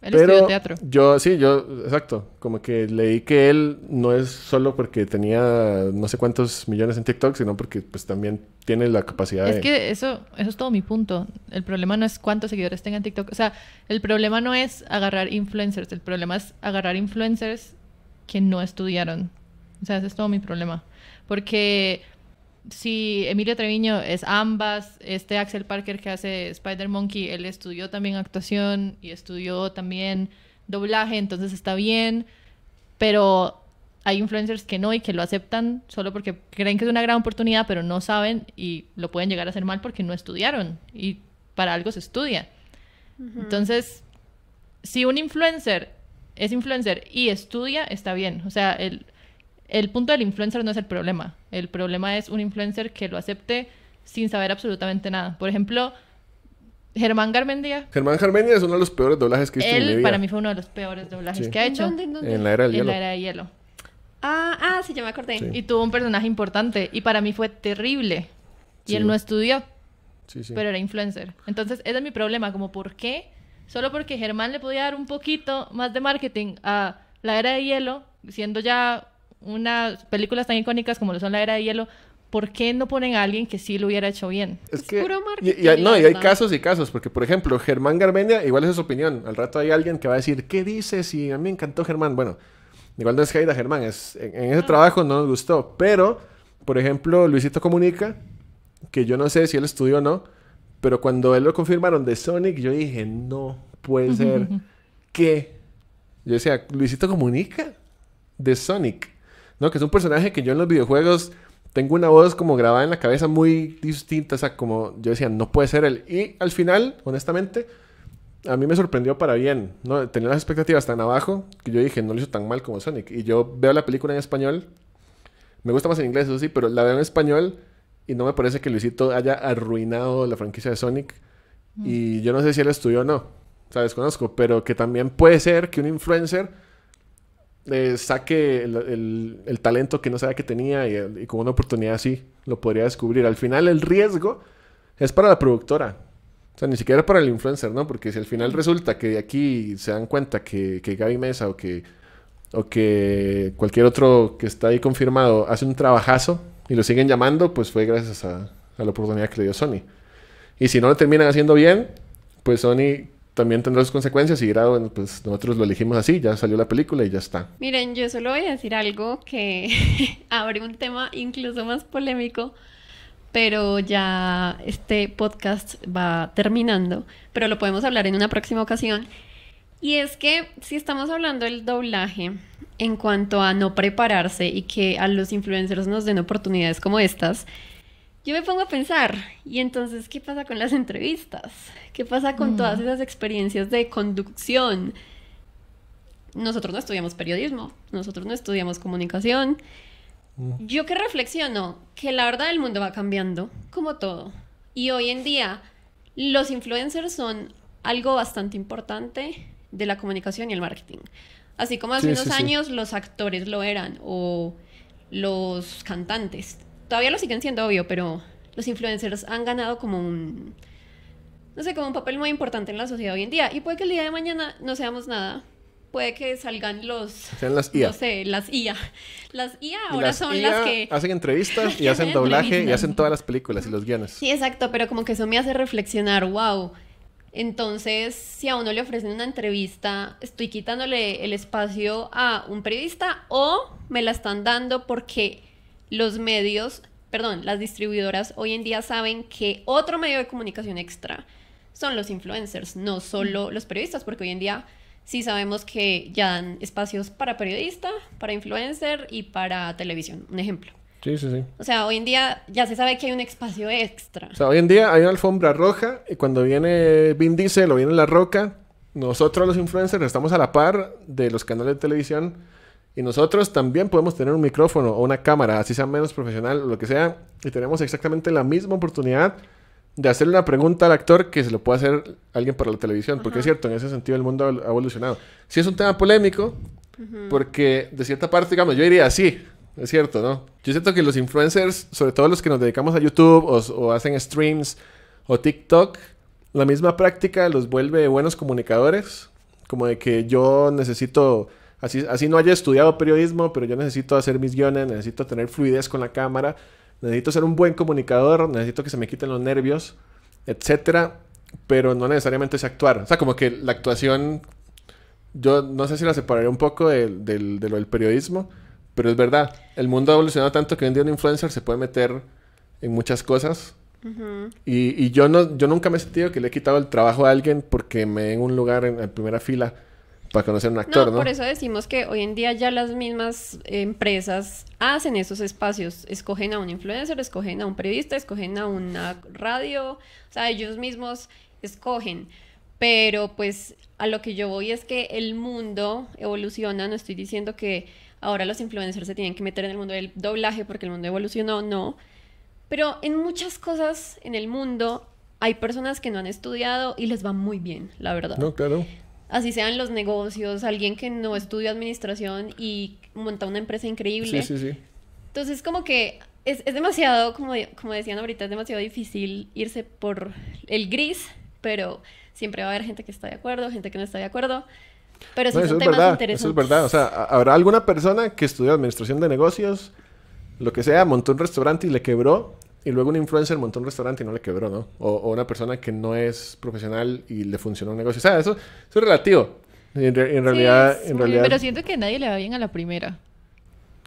Él pero teatro. Yo, sí, yo, exacto. Como que leí que él no es solo porque tenía no sé cuántos millones en TikTok, sino porque pues también tiene la capacidad es de... Es que eso, eso es todo mi punto. El problema no es cuántos seguidores tengan TikTok. O sea, el problema no es agarrar influencers. El problema es agarrar influencers que no estudiaron. O sea, ese es todo mi problema. Porque si Emilio Treviño es ambas. Este Axel Parker que hace Spider Monkey, él estudió también actuación y estudió también doblaje, entonces está bien. Pero hay influencers que no y que lo aceptan solo porque creen que es una gran oportunidad, pero no saben y lo pueden llegar a hacer mal porque no estudiaron y para algo se estudia. Entonces, si un influencer es influencer y estudia, está bien. O sea, el, el punto del influencer no es el problema. El problema es un influencer que lo acepte sin saber absolutamente nada. Por ejemplo, Germán Garmendia. Germán Garmendia es uno de los peores doblajes que hecho. Él, para mí, fue uno de los peores doblajes que ha hecho. En la era de hielo. Ah, ah, sí, ya me acordé. Y tuvo un personaje importante. Y para mí fue terrible. Y él no estudió. Sí, sí. Pero era influencer. Entonces, ese es mi problema. Como, ¿por qué? Solo porque Germán le podía dar un poquito más de marketing a la era de hielo, siendo ya unas películas tan icónicas como lo son La Era de Hielo, ¿por qué no ponen a alguien que sí lo hubiera hecho bien? Es, puro no, y hay casos y casos, porque por ejemplo, Germán Garmendia, igual es su opinión. Al rato hay alguien que va a decir, ¿qué dices? Y a mí me encantó Germán. Bueno, igual no es Jaida Germán, es, en, ese ah. trabajo no nos gustó. Pero, por ejemplo, Luisito Comunica, que yo no sé si él estudió o no, pero cuando él lo confirmaron de Sonic, yo dije, no puede <laughs> ser. ¿Qué? Yo decía, Luisito Comunica de Sonic. ¿no? Que es un personaje que yo en los videojuegos tengo una voz como grabada en la cabeza muy distinta, o sea, como yo decía, no puede ser él. Y al final, honestamente, a mí me sorprendió para bien, ¿no? Tenía las expectativas tan abajo que yo dije, no lo hizo tan mal como Sonic. Y yo veo la película en español, me gusta más en inglés, eso sí, pero la veo en español y no me parece que Luisito haya arruinado la franquicia de Sonic. Mm. Y yo no sé si él estudió o no, o sea, desconozco, pero que también puede ser que un influencer eh, saque el, talento que no sabía que tenía y, con una oportunidad así lo podría descubrir. Al final el riesgo es para la productora. O sea, ni siquiera para el influencer, ¿no? Porque si al final resulta que de aquí se dan cuenta que, Gaby Mesa o que, o que cualquier otro que está ahí confirmado hace un trabajazo y lo siguen llamando, pues fue gracias a, a la oportunidad que le dio Sony. Y si no lo terminan haciendo bien, pues Sony también tendrá sus consecuencias y dirá, pues nosotros lo elegimos así, ya salió la película y ya está. Miren, yo solo voy a decir algo que <laughs> abre un tema incluso más polémico, pero ya este podcast va terminando, pero lo podemos hablar en una próxima ocasión. Y es que si estamos hablando del doblaje en cuanto a no prepararse y que a los influencers nos den oportunidades como estas, yo me pongo a pensar, y entonces, ¿qué pasa con las entrevistas? ¿Qué pasa con mm. todas esas experiencias de conducción? Nosotros no estudiamos periodismo, nosotros no estudiamos comunicación. Mm. Yo que reflexiono que la verdad del mundo va cambiando, como todo. Y hoy en día los influencers son algo bastante importante de la comunicación y el marketing. Así como hace unos años los actores lo eran o los cantantes todavía lo siguen siendo, obvio, pero los influencers han ganado como un, no sé, como un papel muy importante en la sociedad hoy en día. Y puede que el día de mañana no seamos nada. Puede que salgan los... las IA. No sé, las IA. Las IA ahora son las que... Hacen entrevistas y <laughs> hacen doblaje y hacen todas las películas y los guiones. Sí, exacto, pero como que eso me hace reflexionar, wow. Entonces, si a uno le ofrecen una entrevista, estoy quitándole el espacio a un periodista o me la están dando porque los medios, perdón, las distribuidoras hoy en día saben que otro medio de comunicación extra son los influencers, no solo los periodistas, porque hoy en día sí sabemos que ya dan espacios para periodista, para influencer y para televisión, un ejemplo. Sí, sí, sí. O sea, hoy en día ya se sabe que hay un espacio extra. O sea, hoy en día hay una alfombra roja y cuando viene Vin Diesel o viene La Roca, nosotros los influencers estamos a la par de los canales de televisión y nosotros también podemos tener un micrófono o una cámara, así sea menos profesional o lo que sea, y tenemos exactamente la misma oportunidad de hacerle una pregunta al actor que se lo puede hacer alguien para la televisión, porque es cierto, en ese sentido el mundo ha evolucionado. Si es un tema polémico, porque de cierta parte, digamos, yo diría así, es cierto, ¿no? Yo siento que los influencers, sobre todo los que nos dedicamos a YouTube o, o hacen streams o TikTok, la misma práctica los vuelve buenos comunicadores, como de que yo necesito Así, así no haya estudiado periodismo, pero yo necesito hacer mis guiones, necesito tener fluidez con la cámara, necesito ser un buen comunicador, necesito que se me quiten los nervios, etcétera, pero no necesariamente es actuar. O sea, como que la actuación, yo no sé si la separaré un poco de, lo del periodismo, pero es verdad. El mundo ha evolucionado tanto que hoy en día un influencer se puede meter en muchas cosas. y, yo no yo nunca me he sentido que le he quitado el trabajo a alguien porque me den un lugar en, en primera fila para conocer a un actor, ¿no? ¿no? por eso decimos que hoy en día ya las mismas empresas hacen esos espacios, escogen a un influencer, escogen a un periodista, escogen a una radio, o sea, ellos mismos escogen. Pero pues a lo que yo voy es que el mundo evoluciona, no estoy diciendo que ahora los influencers se tienen que meter en el mundo del doblaje porque el mundo evolucionó, no. Pero en muchas cosas en el mundo hay personas que no han estudiado y les va muy bien, la verdad. No, claro así sean los negocios, alguien que no estudia administración y monta una empresa increíble. Sí, sí, sí. Entonces, como que es, es demasiado, como, como decían ahorita, es demasiado difícil irse por el gris, pero siempre va a haber gente que está de acuerdo, gente que no está de acuerdo. Pero eso es temas verdad, interesantes. Eso es verdad. O sea, habrá alguna persona que estudió administración de negocios, lo que sea, montó un restaurante y le quebró y luego un influencer montó un restaurante y no le quebró, ¿no? O, una persona que no es profesional y le funcionó un negocio. O sea, eso, es relativo. En, realidad, Pero siento que nadie le va bien a la primera.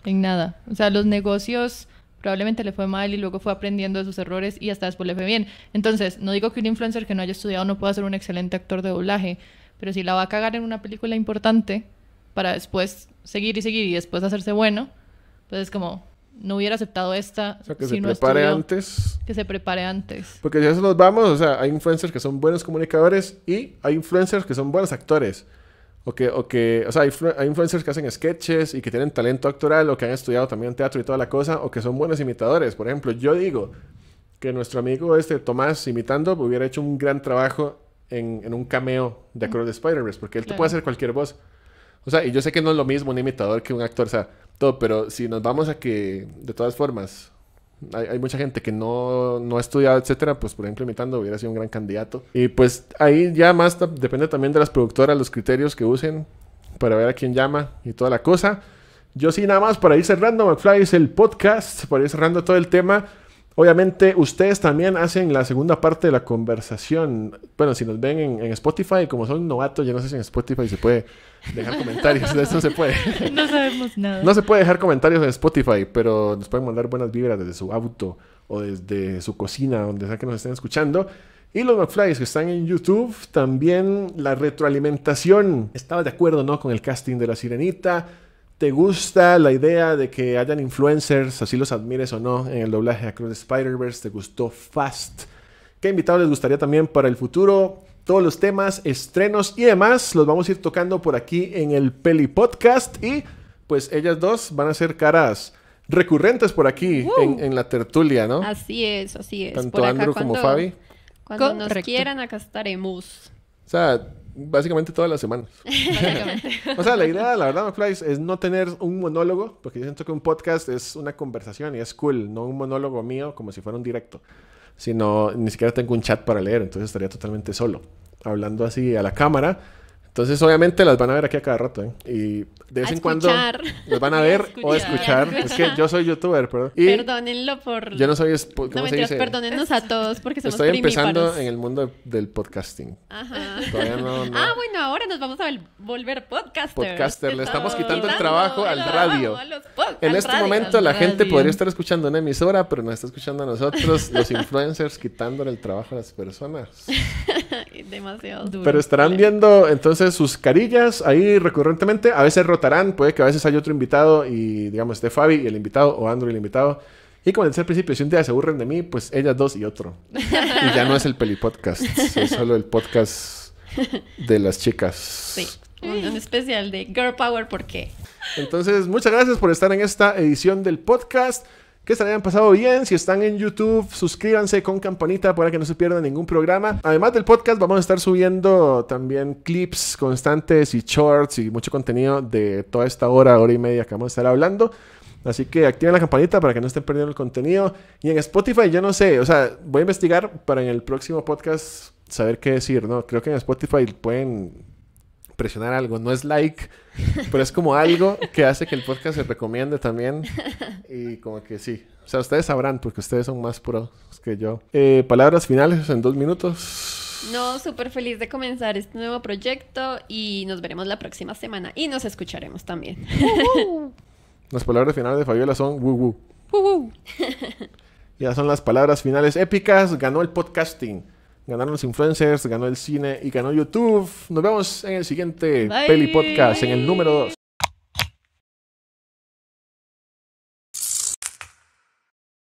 En nada. O sea, los negocios probablemente le fue mal y luego fue aprendiendo de sus errores y hasta después le fue bien. Entonces, no digo que un influencer que no haya estudiado no pueda ser un excelente actor de doblaje, pero si la va a cagar en una película importante para después seguir y seguir y después hacerse bueno, pues es como, no hubiera aceptado esta. que se prepare antes. Que se prepare antes. Porque si eso nos vamos, o sea, hay influencers que son buenos comunicadores y hay influencers que son buenos actores. O que, o que, o sea, hay, hay, influencers que hacen sketches y que tienen talento actoral o que han estudiado también teatro y toda la cosa, o que son buenos imitadores. Por ejemplo, yo digo que nuestro amigo este Tomás imitando hubiera hecho un gran trabajo en, un cameo de Across de Spider-Verse, porque él te puede hacer cualquier voz. O sea, y yo sé que no es lo mismo un imitador que un actor, o sea, todo, pero si nos vamos a que, de todas formas, hay, mucha gente que no, no ha estudiado, etcétera, pues por ejemplo, imitando hubiera sido un gran candidato. Y pues ahí ya más depende también de las productoras, los criterios que usen para ver a quién llama y toda la cosa. Yo sí, nada más para ir cerrando, McFly es el podcast, para ir cerrando todo el tema. Obviamente ustedes también hacen la segunda parte de la conversación. Bueno, si nos ven en, Spotify, como son novatos, ya no sé si en Spotify se puede dejar comentarios. no <laughs> se puede. No sabemos nada. No se puede dejar comentarios en Spotify, pero nos pueden mandar buenas vibras desde su auto o desde su cocina, donde sea que nos estén escuchando. Y los McFlys que están en YouTube, también la retroalimentación. Estaba de acuerdo, ¿no? Con el casting de la sirenita ¿Te gusta la idea de que hayan influencers, así los admires o no, en el doblaje de Spider-Verse? ¿Te gustó Fast? ¿Qué invitados les gustaría también para el futuro? Todos los temas, estrenos y demás los vamos a ir tocando por aquí en el Peli Podcast y pues ellas dos van a ser caras recurrentes por aquí en, la tertulia, ¿no? Así es, así es. Tanto Andrew como Fabi. Cuando nos quieran, acá estaremos. O sea, Básicamente todas las semanas. <laughs> o sea, la idea, la verdad, McFly, es, es no tener un monólogo, porque yo siento que un podcast es una conversación y es cool, no un monólogo mío como si fuera un directo, sino ni siquiera tengo un chat para leer, entonces estaría totalmente solo, hablando así a la cámara entonces, obviamente, las van a ver aquí a cada rato. ¿eh? Y de vez en cuando las van a <laughs> ver o escuchar. es que yo soy youtuber, perdón. Y Perdónenlo por. Yo no soy. ¿Cómo no, se dice? a todos porque somos Estoy empezando en el mundo del podcasting. Ajá. Todavía no, Ah, bueno, ahora nos vamos a volver podcasters. Podcaster. Le estamos quitando el trabajo al radio. En este momento, la gente podría estar escuchando una emisora, pero no está escuchando a nosotros, los <laughs> influencers, quitándole el trabajo a las personas. <laughs> Demasiado Pero estarán viendo, entonces sus carillas ahí recurrentemente, a veces rotarán, puede que a veces haya otro invitado y, digamos, esté Fabi y el invitado o Andrew y el invitado. Y como decía al principio, si un día se aburren de mí, pues ellas dos y otro. Y ya no es el pelipodcast, es <laughs> solo el podcast de las chicas. Sí, un, especial de Girl Power, ¿por qué? Entonces, muchas gracias por estar en esta edición del podcast que se hayan pasado bien. Si están en YouTube, suscríbanse con campanita para que no se pierdan ningún programa. Además del podcast, vamos a estar subiendo también clips constantes y shorts y mucho contenido de toda esta hora, hora y media que vamos a estar hablando. Así que activen la campanita para que no estén perdiendo el contenido. Y en Spotify, yo no sé, o sea, voy a investigar para en el próximo podcast saber qué decir, ¿no? Creo que en Spotify pueden presionar algo, no es like, pero es como algo que hace que el podcast se recomiende también. <laughs> Y como que sí. O sea, ustedes sabrán porque ustedes son más pros que yo. Eh, palabras finales en dos minutos. No, súper feliz de comenzar este nuevo proyecto y nos veremos la próxima semana y nos escucharemos también. <laughs> las palabras finales de Fabiola son woo woo. <laughs> ya son las palabras finales épicas, ganó el podcasting. Ganaron los influencers, ganó el cine y ganó YouTube. Nos vemos en el siguiente Peli Podcast, en el número 2.